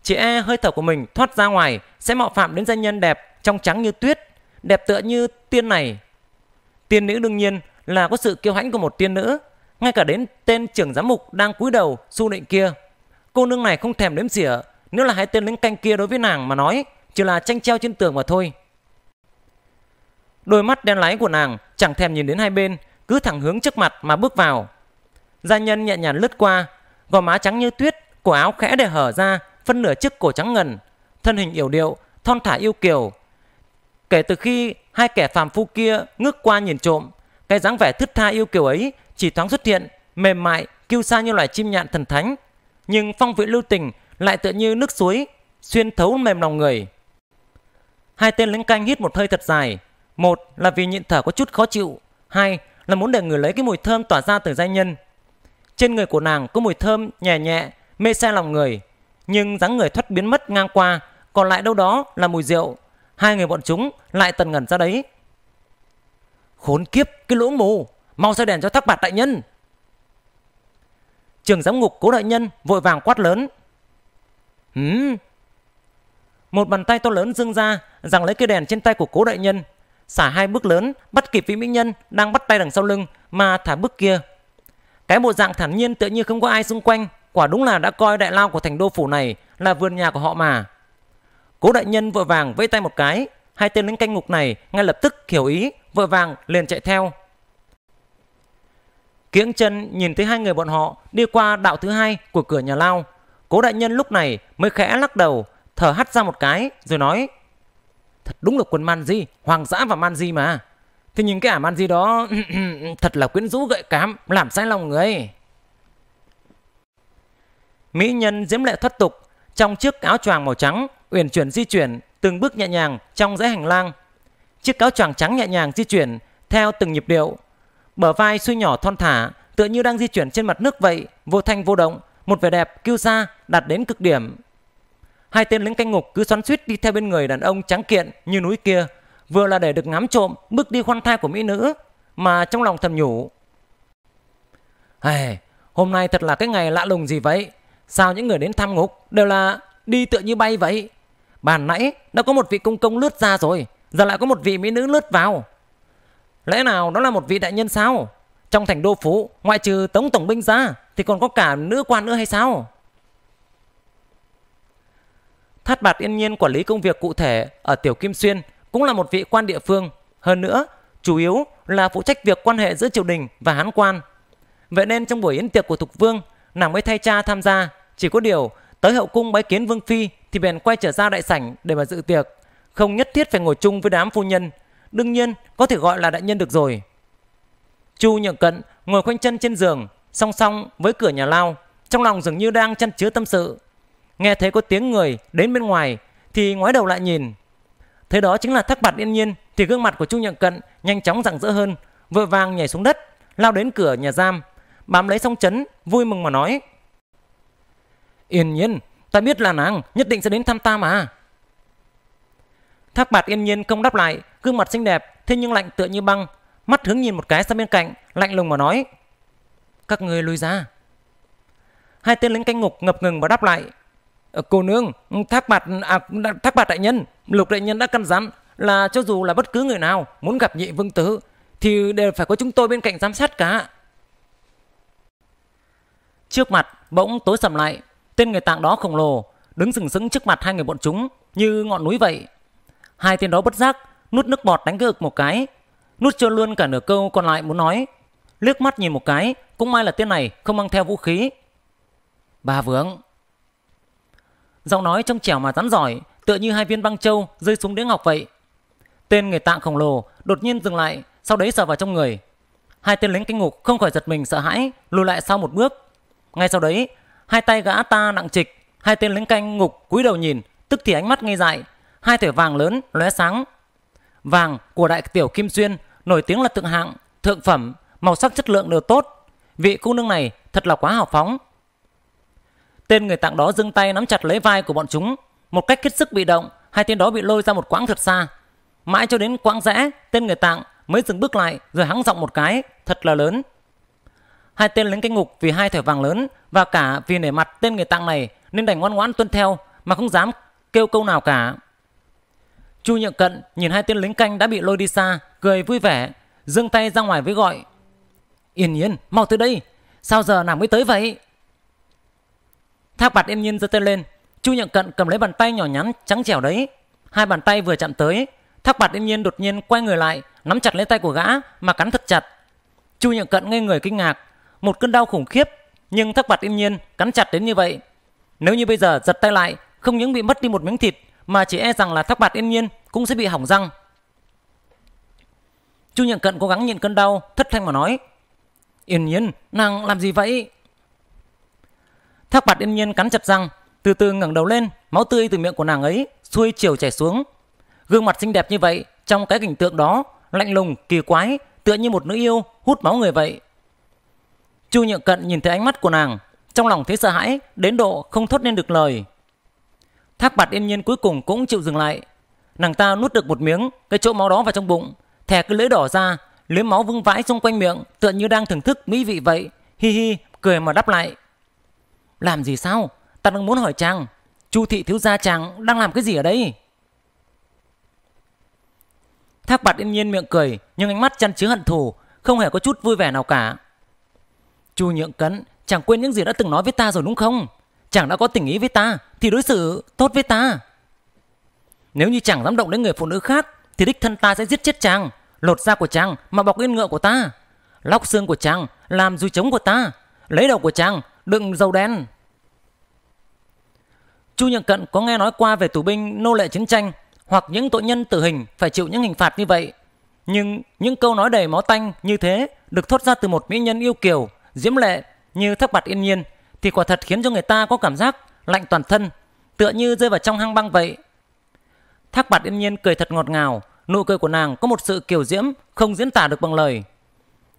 chị e hơi thở của mình thoát ra ngoài sẽ mạo phạm đến danh nhân đẹp trong trắng như tuyết, đẹp tựa như tiên này. Tiên nữ đương nhiên là có sự kiêu hãnh của một tiên nữ, ngay cả đến tên trưởng giám mục đang cúi đầu su nịnh kia. Cô nương này không thèm đếm xỉa. Nếu là hai tên lính canh kia đối với nàng mà nói chỉ là tranh treo trên tường mà thôi. Đôi mắt đen láy của nàng chẳng thèm nhìn đến hai bên, cứ thẳng hướng trước mặt mà bước vào. Gia nhân nhẹ nhàng lướt qua, gò má trắng như tuyết, cổ áo khẽ để hở ra, phân nửa chiếc cổ trắng ngần, thân hình yểu điệu, thon thả yêu kiều. Kể từ khi hai kẻ phàm phu kia ngước qua nhìn trộm, cái dáng vẻ thướt tha yêu kiều ấy chỉ thoáng xuất hiện, mềm mại, kêu xa như loài chim nhạn thần thánh. Nhưng phong vị lưu tình lại tựa như nước suối, xuyên thấu mềm lòng người. Hai tên lính canh hít một hơi thật dài. Một là vì nhịn thở có chút khó chịu. Hai là muốn để người lấy cái mùi thơm tỏa ra từ giai nhân. Trên người của nàng có mùi thơm nhẹ nhẹ, mê say lòng người. Nhưng dáng người thoát biến mất ngang qua, còn lại đâu đó là mùi rượu. Hai người bọn chúng lại tần ngẩn ra đấy. Khốn kiếp, cái lỗ mù! mau soi đèn cho thắc bạt đại nhân trường giám ngục cố đại nhân vội vàng quát lớn hứ một bàn tay to lớn dâng ra rằng lấy cây đèn trên tay của cố đại nhân xả hai bước lớn bắt kịp vị mỹ nhân đang bắt tay đằng sau lưng mà thả bước kia cái bộ dạng thản nhiên tựa như không có ai xung quanh quả đúng là đã coi đại lao của thành đô phủ này là vườn nhà của họ mà cố đại nhân vội vàng vẫy tay một cái hai tên lính canh ngục này ngay lập tức hiểu ý vội vàng liền chạy theo Kiếng chân nhìn thấy hai người bọn họ đi qua đạo thứ hai của cửa nhà lao. Cố đại nhân lúc này mới khẽ lắc đầu, thở hắt ra một cái rồi nói Thật đúng là quần man di, hoàng dã và man di mà. Thế nhưng cái ả man di đó <clears throat> thật là quyến rũ gợi cảm, làm sai lòng người. Mỹ nhân diễm lệ thoát tục, trong chiếc áo choàng màu trắng, uyển chuyển di chuyển từng bước nhẹ nhàng trong dãy hành lang. Chiếc áo choàng trắng nhẹ nhàng di chuyển theo từng nhịp điệu bờ vai suy nhỏ thon thả, tựa như đang di chuyển trên mặt nước vậy, vô thanh vô động, một vẻ đẹp kiêu sa đạt đến cực điểm. Hai tên lính canh ngục cứ xoắn suýt đi theo bên người đàn ông trắng kiện như núi kia, vừa là để được ngắm trộm bước đi khoan thai của mỹ nữ, mà trong lòng thầm nhủ. Hey, hôm nay thật là cái ngày lạ lùng gì vậy? Sao những người đến thăm ngục đều là đi tựa như bay vậy? Bàn nãy đã có một vị công công lướt ra rồi, giờ lại có một vị mỹ nữ lướt vào. Lẽ nào đó là một vị đại nhân sao? Trong thành đô phú ngoại trừ tống tổng binh ra, thì còn có cả nữ quan nữa hay sao? Thát Bạt Yên Nhiên quản lý công việc cụ thể ở Tiểu Kim Xuyên cũng là một vị quan địa phương. Hơn nữa, chủ yếu là phụ trách việc quan hệ giữa triều đình và hán quan. Vậy nên trong buổi yến tiệc của Thục Vương, nàng mới thay cha tham gia. Chỉ có điều, tới hậu cung bái kiến Vương Phi thì bèn quay trở ra đại sảnh để mà dự tiệc. Không nhất thiết phải ngồi chung với đám phu nhân Đương nhiên có thể gọi là đại nhân được rồi Chu nhượng cận ngồi khoanh chân trên giường Song song với cửa nhà lao Trong lòng dường như đang chăn chứa tâm sự Nghe thấy có tiếng người đến bên ngoài Thì ngoái đầu lại nhìn Thế đó chính là Thác bạt yên nhiên Thì gương mặt của Chu nhượng cận nhanh chóng rạng rỡ hơn Vội vàng nhảy xuống đất Lao đến cửa nhà giam Bám lấy song chấn vui mừng mà nói Yên nhiên ta biết là nàng nhất định sẽ đến thăm ta mà Thác bạt yên nhiên không đáp lại, gương mặt xinh đẹp, thế nhưng lạnh tựa như băng. Mắt hướng nhìn một cái sang bên cạnh, lạnh lùng mà nói. Các người lui ra. Hai tên lính canh ngục ngập ngừng và đáp lại. Ờ, cô nương, thác bạt, à, thác bạt đại nhân, lục đại nhân đã căn dặn là cho dù là bất cứ người nào muốn gặp nhị vương tử thì đều phải có chúng tôi bên cạnh giám sát cả. Trước mặt bỗng tối sầm lại, tên người tạng đó khổng lồ đứng sừng sững trước mặt hai người bọn chúng như ngọn núi vậy. Hai tên đó bất giác, nuốt nước bọt đánh cực một cái. Nuốt trơn luôn cả nửa câu còn lại muốn nói. Liếc mắt nhìn một cái, cũng may là tên này không mang theo vũ khí. Bà vướng. Giọng nói trong trẻo mà rắn giỏi, tựa như hai viên băng trâu rơi xuống đĩa ngọc vậy. Tên người tạng khổng lồ đột nhiên dừng lại, sau đấy sờ vào trong người. Hai tên lính canh ngục không khỏi giật mình sợ hãi, lùi lại sau một bước. Ngay sau đấy, hai tay gã ta nặng trịch, hai tên lính canh ngục cúi đầu nhìn, tức thì ánh mắt ngây dại, hai thẻ vàng lớn lóe sáng. Vàng của đại tiểu Kim Xuyên nổi tiếng là thượng hạng, thượng phẩm, màu sắc chất lượng đều tốt. Vị cô nương này thật là quá hào phóng. Tên người tặng đó dưng tay nắm chặt lấy vai của bọn chúng, một cách hết sức bị động, hai tên đó bị lôi ra một quãng thật xa. Mãi cho đến quãng rẽ, tên người tặng mới dừng bước lại rồi hắng giọng một cái, thật là lớn. Hai tên lính canh ngục vì hai thẻ vàng lớn và cả vì nể mặt tên người tặng này nên đành ngoan ngoãn tuân theo mà không dám kêu câu nào cả. Chu Nhượng Cận nhìn hai tên lính canh đã bị lôi đi xa, cười vui vẻ, giương tay ra ngoài với gọi. Yên yên mau tới đây, sao giờ nào mới tới vậy? Thác bạt Yên Nhiên giơ tay lên, Chu Nhượng Cận cầm lấy bàn tay nhỏ nhắn trắng trẻo đấy. Hai bàn tay vừa chạm tới, thác bạt Yên Nhiên đột nhiên quay người lại, nắm chặt lấy tay của gã mà cắn thật chặt. Chu Nhượng Cận ngây người kinh ngạc, một cơn đau khủng khiếp, nhưng thác bạt Yên Nhiên cắn chặt đến như vậy. Nếu như bây giờ giật tay lại, không những bị mất đi một miếng thịt mà chỉ e rằng là thác bạt yên nhiên cũng sẽ bị hỏng răng. Chu Nhượng Cận cố gắng nhịn cơn đau, thất thanh mà nói. Yên nhiên, nàng làm gì vậy? Thác bạt yên nhiên cắn chặt răng, từ từ ngẩng đầu lên, máu tươi từ miệng của nàng ấy xuôi chiều chảy xuống. Gương mặt xinh đẹp như vậy, trong cái cảnh tượng đó, lạnh lùng, kỳ quái, tựa như một nữ yêu hút máu người vậy. Chu Nhượng Cận nhìn thấy ánh mắt của nàng, trong lòng thấy sợ hãi, đến độ không thốt nên được lời. Thác bạt yên nhiên cuối cùng cũng chịu dừng lại, Nàng ta nuốt được một miếng, cái chỗ máu đó vào trong bụng, thè cái lưỡi đỏ ra, lưỡi máu vương vãi xung quanh miệng, tựa như đang thưởng thức mỹ vị vậy. Hi hi, cười mà đáp lại. Làm gì sao? Ta đang muốn hỏi chàng, Chu thị thiếu gia chàng đang làm cái gì ở đây? Thác bạt yên nhiên miệng cười, nhưng ánh mắt chăn chứa hận thù, không hề có chút vui vẻ nào cả. Chu nhượng cấn, chàng quên những gì đã từng nói với ta rồi đúng không? Chàng đã có tình ý với ta, thì đối xử tốt với ta. Nếu như chàng dám động đến người phụ nữ khác thì đích thân ta sẽ giết chết chàng, lột da của chàng mà bọc yên ngựa của ta, lóc xương của chàng làm dùi trống của ta, lấy đầu của chàng đựng dầu đen. Chu Nhật Cận có nghe nói qua về tù binh nô lệ chiến tranh hoặc những tội nhân tử hình phải chịu những hình phạt như vậy. Nhưng những câu nói đầy máu tanh như thế được thốt ra từ một mỹ nhân yêu kiều, diễm lệ như thác bạt yên nhiên thì quả thật khiến cho người ta có cảm giác lạnh toàn thân, tựa như rơi vào trong hang băng vậy. Thác bạt yên nhiên cười thật ngọt ngào, nụ cười của nàng có một sự kiều diễm không diễn tả được bằng lời.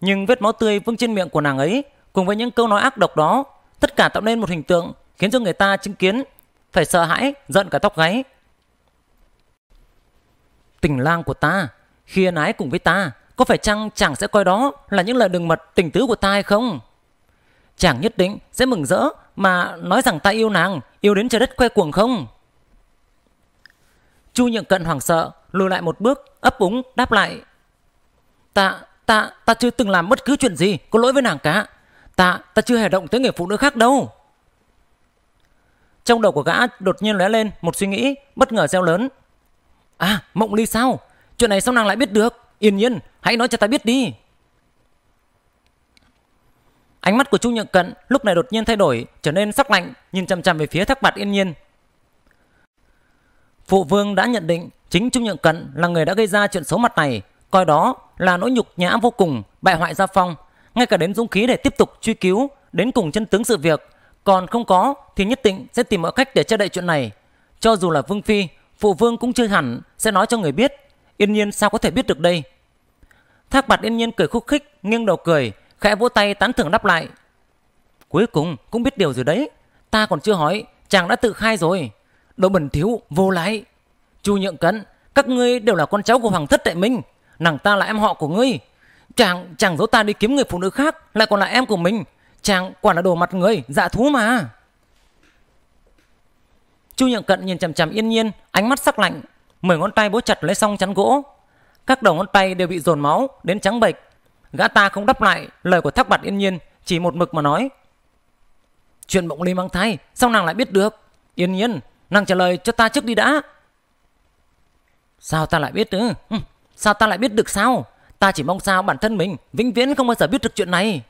Nhưng vết máu tươi vương trên miệng của nàng ấy cùng với những câu nói ác độc đó, tất cả tạo nên một hình tượng khiến cho người ta chứng kiến phải sợ hãi, giận cả tóc gáy. Tình lang của ta, khi anh ái cùng với ta, có phải chăng chàng sẽ coi đó là những lời đường mật tình tứ của ta hay không? Chàng nhất định sẽ mừng rỡ mà nói rằng ta yêu nàng, yêu đến trời đất quay cuồng không? Chu Nhượng Cận hoảng sợ, lùi lại một bước, ấp úng đáp lại. Ta, ta, ta chưa từng làm bất cứ chuyện gì có lỗi với nàng cả. Ta, ta chưa hề động tới người phụ nữ khác đâu. Trong đầu của gã đột nhiên lóe lên một suy nghĩ bất ngờ reo lớn. À, Mộng Ly sao? Chuyện này sao nàng lại biết được? Yên nhiên, hãy nói cho ta biết đi. Ánh mắt của Chu Nhượng Cận lúc này đột nhiên thay đổi, trở nên sắc lạnh, nhìn chằm chằm về phía thác bạt yên nhiên Phụ vương đã nhận định chính Trung Nhượng Cận là người đã gây ra chuyện xấu mặt này, coi đó là nỗi nhục nhã vô cùng, bại hoại gia phong, ngay cả đến dũng khí để tiếp tục truy cứu đến cùng chân tướng sự việc, còn không có thì nhất định sẽ tìm mọi cách để che đậy chuyện này. Cho dù là Vương Phi, phụ vương cũng chưa hẳn sẽ nói cho người biết, yên nhiên sao có thể biết được đây. Thác bạt yên nhiên cười khúc khích, nghiêng đầu cười, khẽ vỗ tay tán thưởng đáp lại. Cuối cùng cũng biết điều rồi đấy, ta còn chưa hỏi, chàng đã tự khai rồi. Đỗ Bẩn Thiếu, vô lái. Chu Nhượng Cấn, các ngươi đều là con cháu của Hoàng Thất Đại Minh. Nàng ta là em họ của ngươi. Chàng, chàng giấu ta đi kiếm người phụ nữ khác, lại còn là em của mình. Chàng quả là đồ mặt người, dạ thú mà. Chu Nhượng Cận nhìn chằm chằm yên nhiên, ánh mắt sắc lạnh. Mười ngón tay bố chặt lấy song chắn gỗ. Các đầu ngón tay đều bị dồn máu, đến trắng bệch. Gã ta không đáp lại lời của thắc bạt yên nhiên, chỉ một mực mà nói. Chuyện mộng ly mang thai, sao nàng lại biết được? Yên nhiên, nàng trả lời cho ta trước đi đã sao ta lại biết nữa sao ta lại biết được sao ta chỉ mong sao bản thân mình vĩnh viễn không bao giờ biết được chuyện này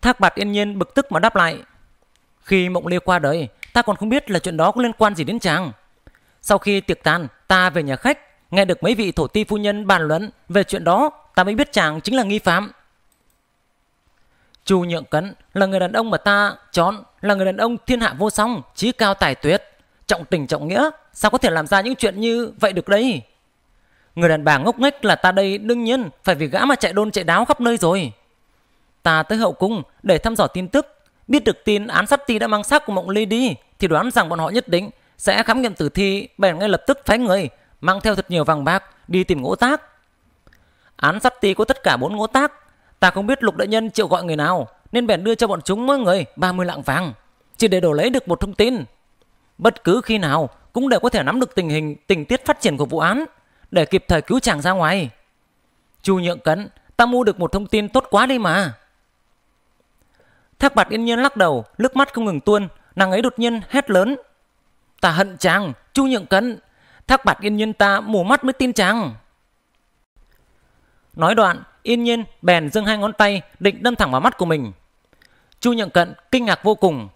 thác bạt yên nhiên bực tức mà đáp lại khi mộng liêu qua đời ta còn không biết là chuyện đó có liên quan gì đến chàng sau khi tiệc tàn ta về nhà khách nghe được mấy vị thổ ti phu nhân bàn luận về chuyện đó ta mới biết chàng chính là nghi phạm Chu Nhượng Cấn là người đàn ông mà ta chọn, là người đàn ông thiên hạ vô song, trí cao tài tuyệt, trọng tình trọng nghĩa, sao có thể làm ra những chuyện như vậy được đấy? Người đàn bà ngốc nghếch là ta đây đương nhiên phải vì gã mà chạy đôn chạy đáo khắp nơi rồi. Ta tới hậu cung để thăm dò tin tức, biết được tin án sát ti đã mang xác của Mộng Ly đi thì đoán rằng bọn họ nhất định sẽ khám nghiệm tử thi bèn ngay lập tức phái người mang theo thật nhiều vàng bạc đi tìm ngỗ tác. Án sát ti có tất cả bốn ngỗ tác Ta không biết lục đại nhân triệu gọi người nào Nên bèn đưa cho bọn chúng mỗi người 30 lạng vàng Chỉ để đổ lấy được một thông tin Bất cứ khi nào cũng đều có thể nắm được tình hình Tình tiết phát triển của vụ án Để kịp thời cứu chàng ra ngoài Chu nhượng cấn Ta mua được một thông tin tốt quá đi mà Thác bạt yên nhiên lắc đầu Nước mắt không ngừng tuôn Nàng ấy đột nhiên hét lớn Ta hận chàng Chu nhượng cấn Thác bạt yên nhiên ta mù mắt mới tin chàng Nói đoạn Yên nhiên bèn giương hai ngón tay định đâm thẳng vào mắt của mình. Chu Nhượng Cận kinh ngạc vô cùng,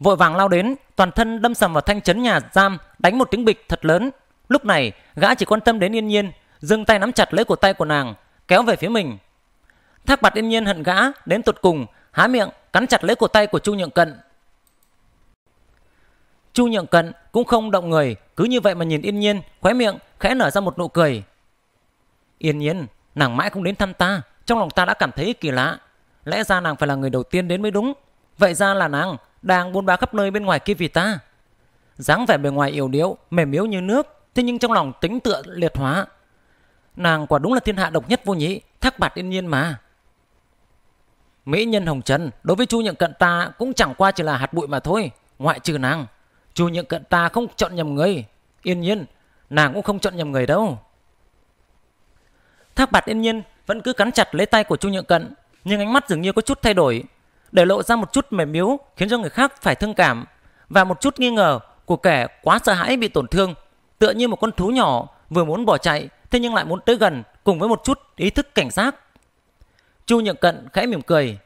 vội vàng lao đến, toàn thân đâm sầm vào thanh chấn nhà giam, đánh một tiếng bịch thật lớn. Lúc này, gã chỉ quan tâm đến Yên Nhiên, giương tay nắm chặt lấy cổ tay của nàng, kéo về phía mình. Thác Bạt Yên Nhiên hận gã đến tột cùng, há miệng cắn chặt lấy cổ tay của Chu Nhượng Cận. Chu Nhượng Cận cũng không động người, cứ như vậy mà nhìn Yên Nhiên, khóe miệng khẽ nở ra một nụ cười. Yên Nhiên, Nàng mãi không đến thăm ta, trong lòng ta đã cảm thấy kỳ lạ. Lẽ ra nàng phải là người đầu tiên đến mới đúng. Vậy ra là nàng đang buôn bá khắp nơi bên ngoài kia vì ta. dáng vẻ bề ngoài yếu điệu, mềm yếu như nước, thế nhưng trong lòng tính tựa liệt hóa. Nàng quả đúng là thiên hạ độc nhất vô nhị, thác bạt yên nhiên mà. Mỹ nhân Hồng Trần đối với chu nhượng cận ta cũng chẳng qua chỉ là hạt bụi mà thôi, ngoại trừ nàng. Chu nhượng cận ta không chọn nhầm người, yên nhiên, nàng cũng không chọn nhầm người đâu. Thác bạt yên nhiên vẫn cứ cắn chặt lấy tay của Chu Nhượng Cận, nhưng ánh mắt dường như có chút thay đổi, để lộ ra một chút mềm yếu khiến cho người khác phải thương cảm và một chút nghi ngờ của kẻ quá sợ hãi bị tổn thương, tựa như một con thú nhỏ vừa muốn bỏ chạy thế nhưng lại muốn tới gần cùng với một chút ý thức cảnh giác. Chu Nhượng Cận khẽ mỉm cười.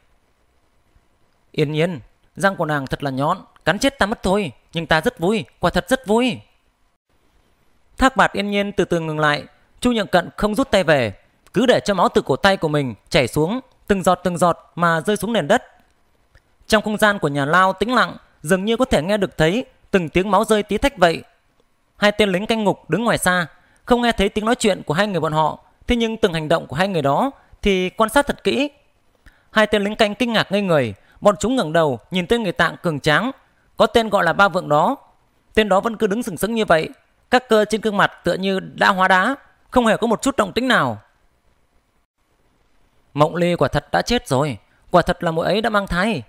Yên nhiên, răng của nàng thật là nhọn, cắn chết ta mất thôi, nhưng ta rất vui, quả thật rất vui. Thác bạt yên nhiên từ từ ngừng lại, Chu Nhượng Cận không rút tay về, cứ để cho máu từ cổ tay của mình chảy xuống từng giọt từng giọt mà rơi xuống nền đất. Trong không gian của nhà Lao tĩnh lặng, dường như có thể nghe được thấy từng tiếng máu rơi tí thách vậy. Hai tên lính canh ngục đứng ngoài xa, không nghe thấy tiếng nói chuyện của hai người bọn họ, thế nhưng từng hành động của hai người đó thì quan sát thật kỹ. Hai tên lính canh kinh ngạc ngây người, bọn chúng ngẩng đầu nhìn tên người tạng cường tráng, có tên gọi là Ba Vượng đó. Tên đó vẫn cứ đứng sừng sững như vậy, các cơ trên gương mặt tựa như đã hóa đá, không hề có một chút động tĩnh nào. Mộng Ly quả thật đã chết rồi, quả thật là muội ấy đã mang thai.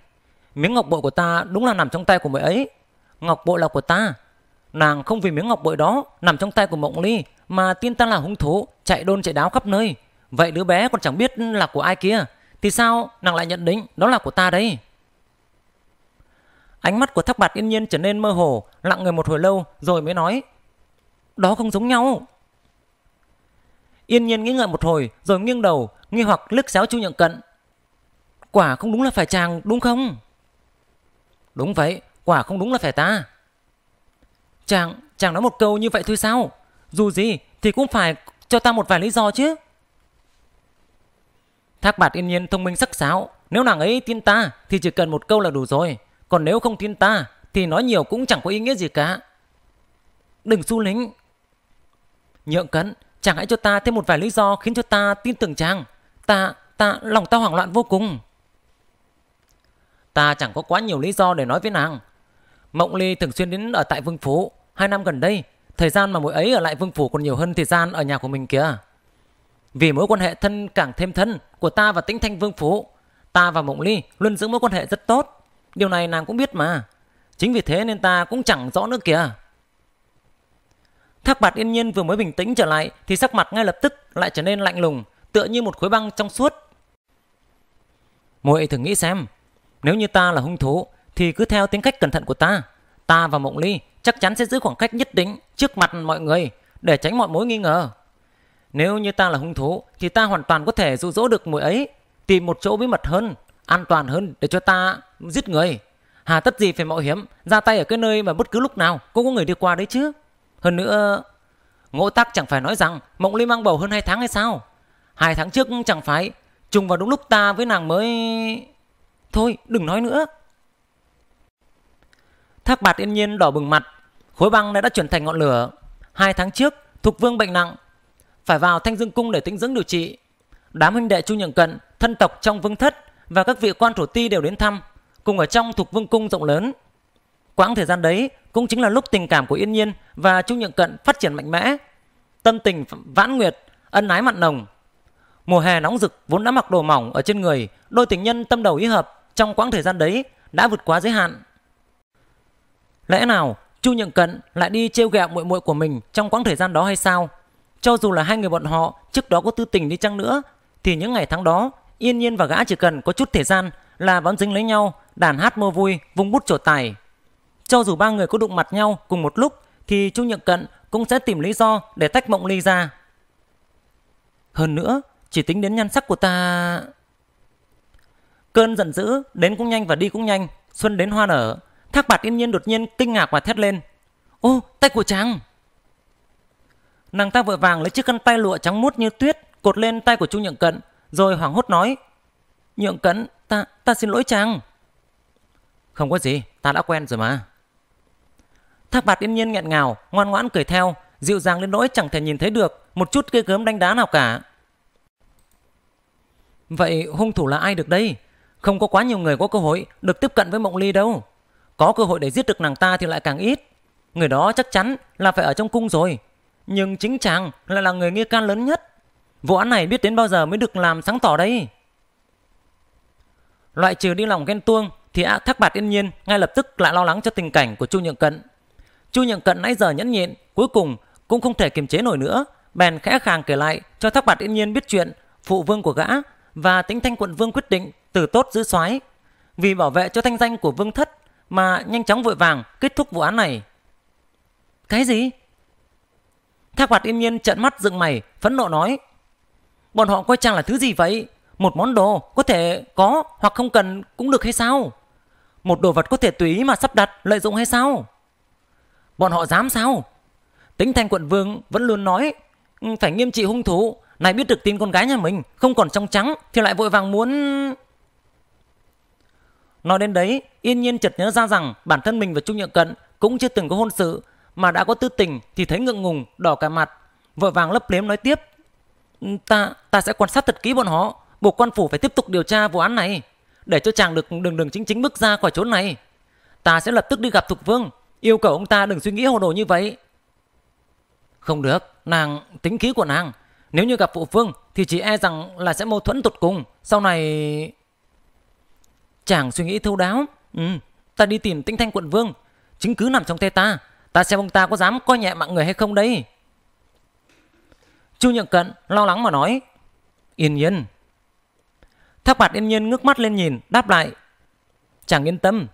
Miếng ngọc bội của ta đúng là nằm trong tay của muội ấy. Ngọc bội là của ta. Nàng không vì miếng ngọc bội đó nằm trong tay của Mộng Ly mà tin ta là hung thủ, chạy đôn chạy đáo khắp nơi. Vậy đứa bé còn chẳng biết là của ai kia, thì sao nàng lại nhận định đó là của ta đấy? Ánh mắt của Thác Bạt yên nhiên trở nên mơ hồ, lặng người một hồi lâu rồi mới nói: "Đó không giống nhau." Yên nhiên nghĩ ngợi một hồi rồi nghiêng đầu, nghi hoặc liếc xéo Chu Nhượng Cận. Quả không đúng là phải chàng đúng không? Đúng vậy, quả không đúng là phải ta. Chàng, chàng nói một câu như vậy thôi sao? Dù gì thì cũng phải cho ta một vài lý do chứ. Thác bạt yên nhiên thông minh sắc sảo Nếu nàng ấy tin ta thì chỉ cần một câu là đủ rồi Còn nếu không tin ta thì nói nhiều cũng chẳng có ý nghĩa gì cả Đừng su lính Nhượng cận Chàng hãy cho ta thêm một vài lý do khiến cho ta tin tưởng chàng. Ta, ta, lòng ta hoảng loạn vô cùng. Ta chẳng có quá nhiều lý do để nói với nàng. Mộng Ly thường xuyên đến ở tại Vương Phú. Hai năm gần đây, thời gian mà mỗi ấy ở lại Vương Phủ còn nhiều hơn thời gian ở nhà của mình kìa. Vì mối quan hệ thân càng thêm thân của ta và Tĩnh Thanh Vương Phủ, ta và Mộng Ly luôn giữ mối quan hệ rất tốt. Điều này nàng cũng biết mà. Chính vì thế nên ta cũng chẳng rõ nữa kìa. Thác bạt yên nhiên vừa mới bình tĩnh trở lại thì sắc mặt ngay lập tức lại trở nên lạnh lùng, tựa như một khối băng trong suốt. Muội thử nghĩ xem, nếu như ta là hung thú thì cứ theo tính cách cẩn thận của ta, ta và Mộng Ly chắc chắn sẽ giữ khoảng cách nhất định trước mặt mọi người để tránh mọi mối nghi ngờ. Nếu như ta là hung thú thì ta hoàn toàn có thể dụ dỗ được muội ấy, tìm một chỗ bí mật hơn, an toàn hơn để cho ta giết người. Hà tất gì phải mạo hiểm, ra tay ở cái nơi mà bất cứ lúc nào cũng có người đi qua đấy chứ. Hơn nữa, Ngỗ Tắc chẳng phải nói rằng Mộng Ly mang bầu hơn 2 tháng hay sao? Hai tháng trước chẳng phải trùng vào đúng lúc ta với nàng mới... Thôi, đừng nói nữa. Thác bạt yên nhiên đỏ bừng mặt. Khối băng này đã chuyển thành ngọn lửa. Hai tháng trước, Thục Vương bệnh nặng. Phải vào Thanh Dương Cung để tĩnh dưỡng điều trị. Đám huynh đệ Chu Nhượng Cận, thân tộc trong vương thất và các vị quan thổ ti đều đến thăm. Cùng ở trong Thục Vương Cung rộng lớn. Quãng thời gian đấy cũng chính là lúc tình cảm của Yên Nhiên và Chu Nhượng Cận phát triển mạnh mẽ. Tâm tình vãn nguyệt, ân ái mặn nồng. Mùa hè nóng rực vốn đã mặc đồ mỏng ở trên người, đôi tình nhân tâm đầu ý hợp trong quãng thời gian đấy đã vượt quá giới hạn. Lẽ nào Chu Nhượng Cận lại đi trêu ghẹo muội muội của mình trong quãng thời gian đó hay sao? Cho dù là hai người bọn họ trước đó có tư tình đi chăng nữa thì những ngày tháng đó Yên Nhiên và gã chỉ cần có chút thời gian là vẫn dính lấy nhau, đàn hát mua vui, vung bút trổ tài. Cho dù ba người có đụng mặt nhau cùng một lúc thì Chu Nhượng Cận cũng sẽ tìm lý do để tách Mộng Ly ra. Hơn nữa, chỉ tính đến nhan sắc của ta... Cơn giận dữ đến cũng nhanh và đi cũng nhanh, xuân đến hoa nở. Thác bạt yên nhiên đột nhiên kinh ngạc và thét lên. Ô, tay của chàng! Nàng ta vội vàng lấy chiếc khăn tay lụa trắng mút như tuyết cột lên tay của Chu Nhượng Cận, rồi hoảng hốt nói. Nhượng Cận, ta, ta xin lỗi chàng. Không có gì, ta đã quen rồi mà. Thác bạt yên nhiên nghẹn ngào, ngoan ngoãn cười theo, dịu dàng đến nỗi chẳng thể nhìn thấy được một chút ghê gớm đánh đá nào cả. Vậy hung thủ là ai được đây? Không có quá nhiều người có cơ hội được tiếp cận với Mộng Ly đâu. Có cơ hội để giết được nàng ta thì lại càng ít. Người đó chắc chắn là phải ở trong cung rồi. Nhưng chính chàng lại là người nghi can lớn nhất. Vụ án này biết đến bao giờ mới được làm sáng tỏ đây? Loại trừ đi lòng ghen tuông thì à, Thác Bạt Yên Nhiên ngay lập tức lại lo lắng cho tình cảnh của Chu Nhượng Cận. Chu Nhượng Cận nãy giờ nhẫn nhịn, cuối cùng cũng không thể kiềm chế nổi nữa, bèn khẽ khàng kể lại cho Thác Bạt Yên Nhiên biết chuyện phụ vương của gã và tính thanh quận vương quyết định từ tốt giữ soái vì bảo vệ cho thanh danh của vương thất mà nhanh chóng vội vàng kết thúc vụ án này. Cái gì? Thác Bạt Yên Nhiên trợn mắt dựng mày, phẫn nộ nói: "Bọn họ coi chàng là thứ gì vậy? Một món đồ có thể có hoặc không cần cũng được hay sao?" một đồ vật có thể tùy ý mà sắp đặt, lợi dụng hay sao? Bọn họ dám sao? Tính thanh quận vương vẫn luôn nói ừ, phải nghiêm trị hung thủ. Này biết được tin con gái nhà mình không còn trong trắng thì lại vội vàng muốn... Nói đến đấy, yên nhiên chợt nhớ ra rằng bản thân mình và Trung Nhượng Cận cũng chưa từng có hôn sự mà đã có tư tình thì thấy ngượng ngùng, đỏ cả mặt. Vội vàng lấp liếm nói tiếp. Ừ, ta, ta sẽ quan sát thật kỹ bọn họ. Buộc quan phủ phải tiếp tục điều tra vụ án này để cho chàng được đường đường chính chính bước ra khỏi chỗ này. Ta sẽ lập tức đi gặp Thục Vương Yêu cầu ông ta đừng suy nghĩ hồ đồ như vậy. Không được, nàng tính khí của nàng. Nếu như gặp phụ vương thì chỉ e rằng là sẽ mâu thuẫn tột cùng. Sau này... Chàng suy nghĩ thâu đáo. Ừ, ta đi tìm tinh thanh quận vương. Chứng cứ nằm trong tay ta. Ta xem ông ta có dám coi nhẹ mạng người hay không đấy. Chu Nhượng Cận lo lắng mà nói. Yên nhiên. Thác bạt yên nhiên ngước mắt lên nhìn, đáp lại. Chàng yên tâm,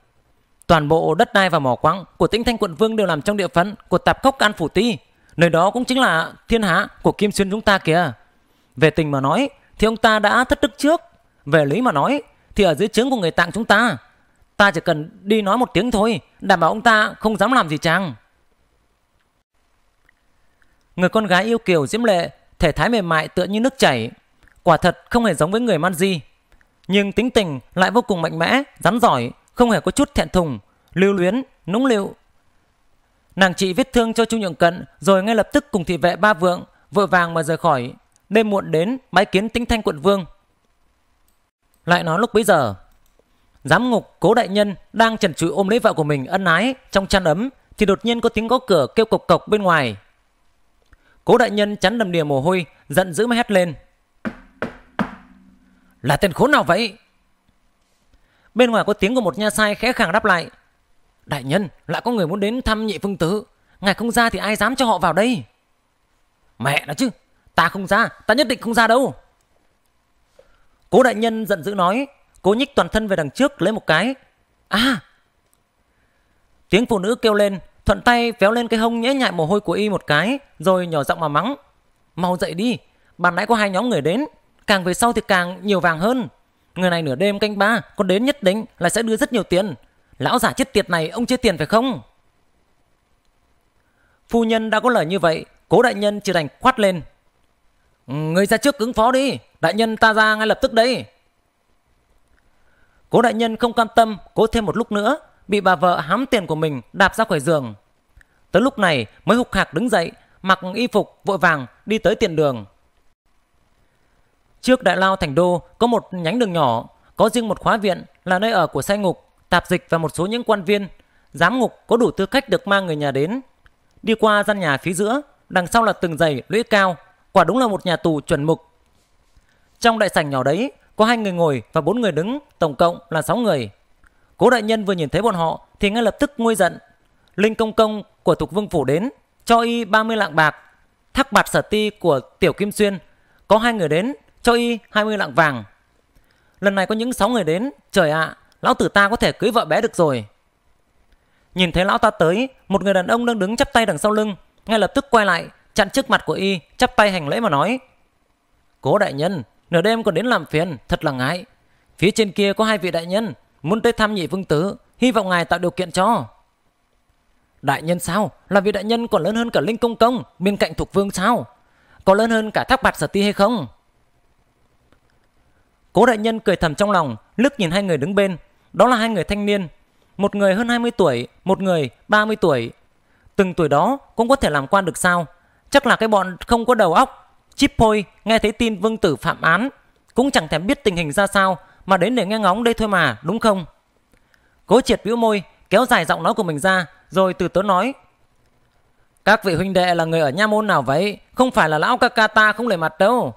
Toàn bộ đất đai và mỏ quặng của tỉnh Thanh quận Vương đều nằm trong địa phận của Tạp Cốc An Phủ Ti. Nơi đó cũng chính là thiên hạ của Kim Xuyên chúng ta kìa. Về tình mà nói thì ông ta đã thất đức trước. Về lý mà nói thì ở dưới trướng của người Tạng chúng ta. Ta chỉ cần đi nói một tiếng thôi, đảm bảo ông ta không dám làm gì chàng. Người con gái yêu kiều diễm lệ, thể thái mềm mại tựa như nước chảy. Quả thật không hề giống với người man di. Nhưng tính tình lại vô cùng mạnh mẽ, rắn giỏi, không hề có chút thẹn thùng, lưu luyến, nũng nịu. Nàng chị vết thương cho Chu Nhượng Cận rồi ngay lập tức cùng thị vệ ba vượng vội vàng mà rời khỏi. Đêm muộn đến bái kiến tinh Thanh quận vương. Lại nói lúc bấy giờ, giám ngục Cố đại nhân đang trần trụi ôm lấy vợ của mình ân ái trong chăn ấm thì đột nhiên có tiếng gõ cửa kêu cộc cộc bên ngoài. Cố đại nhân chắn đầm đìa mồ hôi, giận dữ mà hét lên. Là tên khốn nào vậy? Bên ngoài có tiếng của một nha sai khẽ khàng đáp lại. Đại nhân, lại có người muốn đến thăm nhị phương tứ. Ngài không ra thì ai dám cho họ vào đây? Mẹ nó chứ, ta không ra, ta nhất định không ra đâu. Cố đại nhân giận dữ nói, cố nhích toàn thân về đằng trước lấy một cái. À! Tiếng phụ nữ kêu lên, thuận tay véo lên cái hông nhễ nhại mồ hôi của y một cái, rồi nhỏ giọng mà mắng. Mau dậy đi, bạn nãy có hai nhóm người đến, càng về sau thì càng nhiều vàng hơn. Người này nửa đêm canh ba, con đến nhất định là sẽ đưa rất nhiều tiền. Lão giả chết tiệt này, ông chơi tiền phải không? Phu nhân đã có lời như vậy, cố đại nhân chỉ đành quát lên. Người ra trước cứng phó đi, đại nhân ta ra ngay lập tức đấy. Cố đại nhân không cam tâm, cố thêm một lúc nữa, bị bà vợ hám tiền của mình đạp ra khỏi giường. Tới lúc này mới hục hạc đứng dậy, mặc y phục vội vàng đi tới tiền đường. Trước Đại Lao Thành Đô có một nhánh đường nhỏ, có riêng một khóa viện là nơi ở của sai ngục, tạp dịch và một số những quan viên. Giám ngục có đủ tư cách được mang người nhà đến. Đi qua gian nhà phía giữa, đằng sau là từng dày lũy cao, quả đúng là một nhà tù chuẩn mực. Trong đại sảnh nhỏ đấy, có hai người ngồi và bốn người đứng, tổng cộng là sáu người. Cố đại nhân vừa nhìn thấy bọn họ thì ngay lập tức nguôi giận. Linh công công của Thục Vương Phủ đến, cho y 30 lạng bạc. Thắc bạc sở ti của Tiểu Kim Xuyên, có hai người đến cho y 20 lạng vàng. Lần này có những 6 người đến, trời ạ, à, lão tử ta có thể cưới vợ bé được rồi. Nhìn thấy lão ta tới, một người đàn ông đang đứng chắp tay đằng sau lưng, ngay lập tức quay lại, chặn trước mặt của y, chắp tay hành lễ mà nói. Cố đại nhân, nửa đêm còn đến làm phiền, thật là ngại. Phía trên kia có hai vị đại nhân, muốn tới thăm nhị vương tử, hy vọng ngài tạo điều kiện cho. Đại nhân sao? Là vị đại nhân còn lớn hơn cả Linh Công Công, bên cạnh thuộc vương sao? Có lớn hơn cả Thác Bạt Sở Ti hay không? Cố đại nhân cười thầm trong lòng, lướt nhìn hai người đứng bên. Đó là hai người thanh niên. Một người hơn 20 tuổi, một người 30 tuổi. Từng tuổi đó cũng có thể làm quan được sao? Chắc là cái bọn không có đầu óc. Chip Poi nghe thấy tin vương tử phạm án. Cũng chẳng thèm biết tình hình ra sao mà đến để nghe ngóng đây thôi mà, đúng không? Cố triệt bĩu môi, kéo dài giọng nói của mình ra, rồi từ tớ nói. Các vị huynh đệ là người ở nha môn nào vậy? Không phải là lão ca ca ta không lề mặt đâu.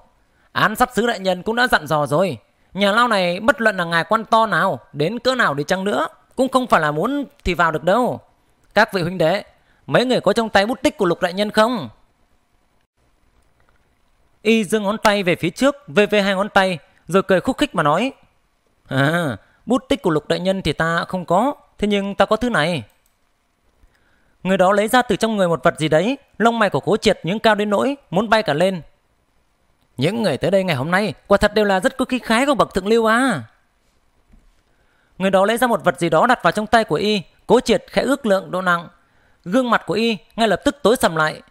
Án sát sứ đại nhân cũng đã dặn dò rồi. Nhà lao này bất luận là ngài quan to nào, đến cỡ nào đi chăng nữa, cũng không phải là muốn thì vào được đâu. Các vị huynh đệ, mấy người có trong tay bút tích của lục đại nhân không? Y dương ngón tay về phía trước, về về hai ngón tay, rồi cười khúc khích mà nói. À, bút tích của lục đại nhân thì ta không có, thế nhưng ta có thứ này. Người đó lấy ra từ trong người một vật gì đấy, lông mày của cố triệt những cao đến nỗi, muốn bay cả lên, những người tới đây ngày hôm nay quả thật đều là rất có khí khái của bậc thượng lưu à. Người đó lấy ra một vật gì đó đặt vào trong tay của y, cố triệt khẽ ước lượng độ nặng. Gương mặt của y ngay lập tức tối sầm lại.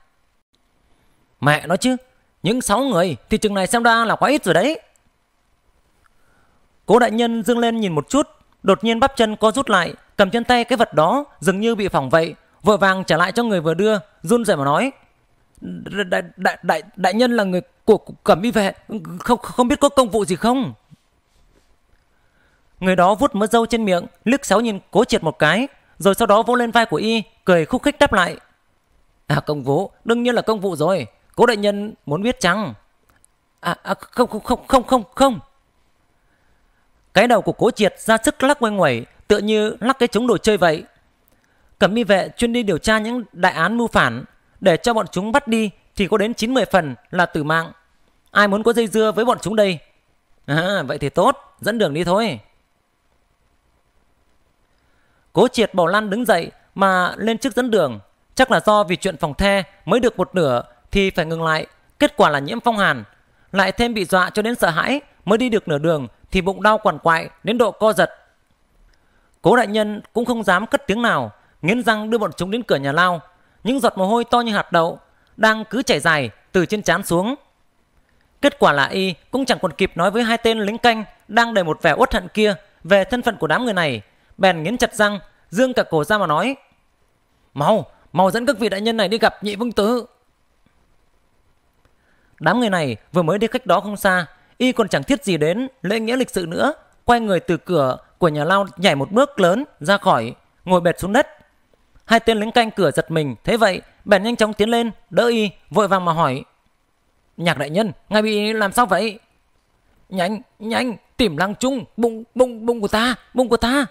Mẹ nói chứ, những sáu người thì chừng này xem ra là quá ít rồi đấy. Cố đại nhân dương lên nhìn một chút, đột nhiên bắp chân co rút lại, cầm trên tay cái vật đó dường như bị phỏng vậy, vội vàng trả lại cho người vừa đưa, run rẩy mà nói đại đại đại đại nhân là người của cẩm y vệ không không biết có công vụ gì không người đó vuốt mớ dâu trên miệng liếc sáu nhìn cố triệt một cái rồi sau đó vỗ lên vai của y cười khúc khích đáp lại à công vụ đương nhiên là công vụ rồi cố đại nhân muốn biết chăng à, à không không không không không không cái đầu của cố triệt ra sức lắc quanh quẩy tựa như lắc cái trống đồ chơi vậy cẩm y vệ chuyên đi điều tra những đại án mưu phản để cho bọn chúng bắt đi thì có đến 90 phần là tử mạng. Ai muốn có dây dưa với bọn chúng đây? À, vậy thì tốt, dẫn đường đi thôi. Cố triệt bảo Lan đứng dậy mà lên trước dẫn đường. Chắc là do vì chuyện phòng the mới được một nửa thì phải ngừng lại. Kết quả là nhiễm phong hàn. Lại thêm bị dọa cho đến sợ hãi mới đi được nửa đường thì bụng đau quằn quại đến độ co giật. Cố đại nhân cũng không dám cất tiếng nào, nghiến răng đưa bọn chúng đến cửa nhà lao những giọt mồ hôi to như hạt đậu đang cứ chảy dài từ trên trán xuống. Kết quả là y cũng chẳng còn kịp nói với hai tên lính canh đang đầy một vẻ uất hận kia về thân phận của đám người này, bèn nghiến chặt răng, dương cả cổ ra mà nói: "Mau, mau dẫn các vị đại nhân này đi gặp nhị vương tử." Đám người này vừa mới đi cách đó không xa, y còn chẳng thiết gì đến lễ nghĩa lịch sự nữa, quay người từ cửa của nhà lao nhảy một bước lớn ra khỏi, ngồi bệt xuống đất, Hai tên lính canh cửa giật mình, thế vậy, bèn nhanh chóng tiến lên, đỡ y, vội vàng mà hỏi. Nhạc đại nhân, ngài bị làm sao vậy? Nhanh, nhanh, tìm lăng trung, bụng, bụng, bụng của ta, bụng của ta.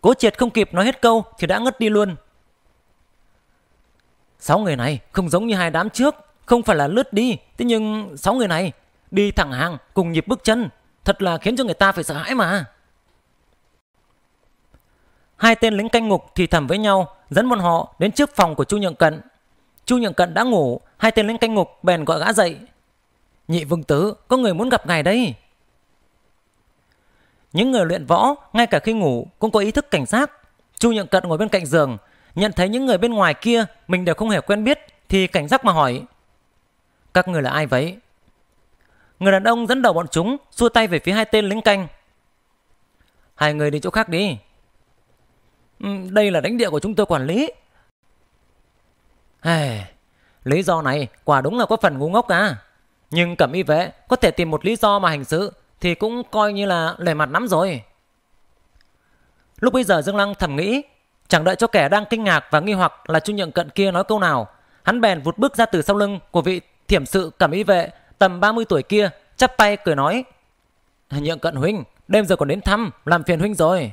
Cố triệt không kịp nói hết câu thì đã ngất đi luôn. Sáu người này không giống như hai đám trước, không phải là lướt đi, thế nhưng sáu người này đi thẳng hàng cùng nhịp bước chân, thật là khiến cho người ta phải sợ hãi mà. Hai tên lính canh ngục thì thầm với nhau, dẫn bọn họ đến trước phòng của Chu Nhượng Cận. Chu Nhượng Cận đã ngủ, hai tên lính canh ngục bèn gọi gã dậy. Nhị Vương Tứ, có người muốn gặp ngài đấy. Những người luyện võ, ngay cả khi ngủ cũng có ý thức cảnh giác. Chu Nhượng Cận ngồi bên cạnh giường, nhận thấy những người bên ngoài kia mình đều không hề quen biết thì cảnh giác mà hỏi. Các người là ai vậy? Người đàn ông dẫn đầu bọn chúng xua tay về phía hai tên lính canh. Hai người đi chỗ khác đi. Ừ, đây là lãnh địa của chúng tôi quản lý. Hey, lý do này quả đúng là có phần ngu ngốc à. Nhưng cẩm y vệ có thể tìm một lý do mà hành xử thì cũng coi như là lề mặt lắm rồi. Lúc bây giờ Dương Lăng thầm nghĩ, chẳng đợi cho kẻ đang kinh ngạc và nghi hoặc là Chu Nhượng Cận kia nói câu nào, hắn bèn vụt bước ra từ sau lưng của vị thiểm sự cẩm y vệ tầm 30 tuổi kia, chắp tay cười nói. Nhượng Cận huynh, đêm giờ còn đến thăm, làm phiền huynh rồi.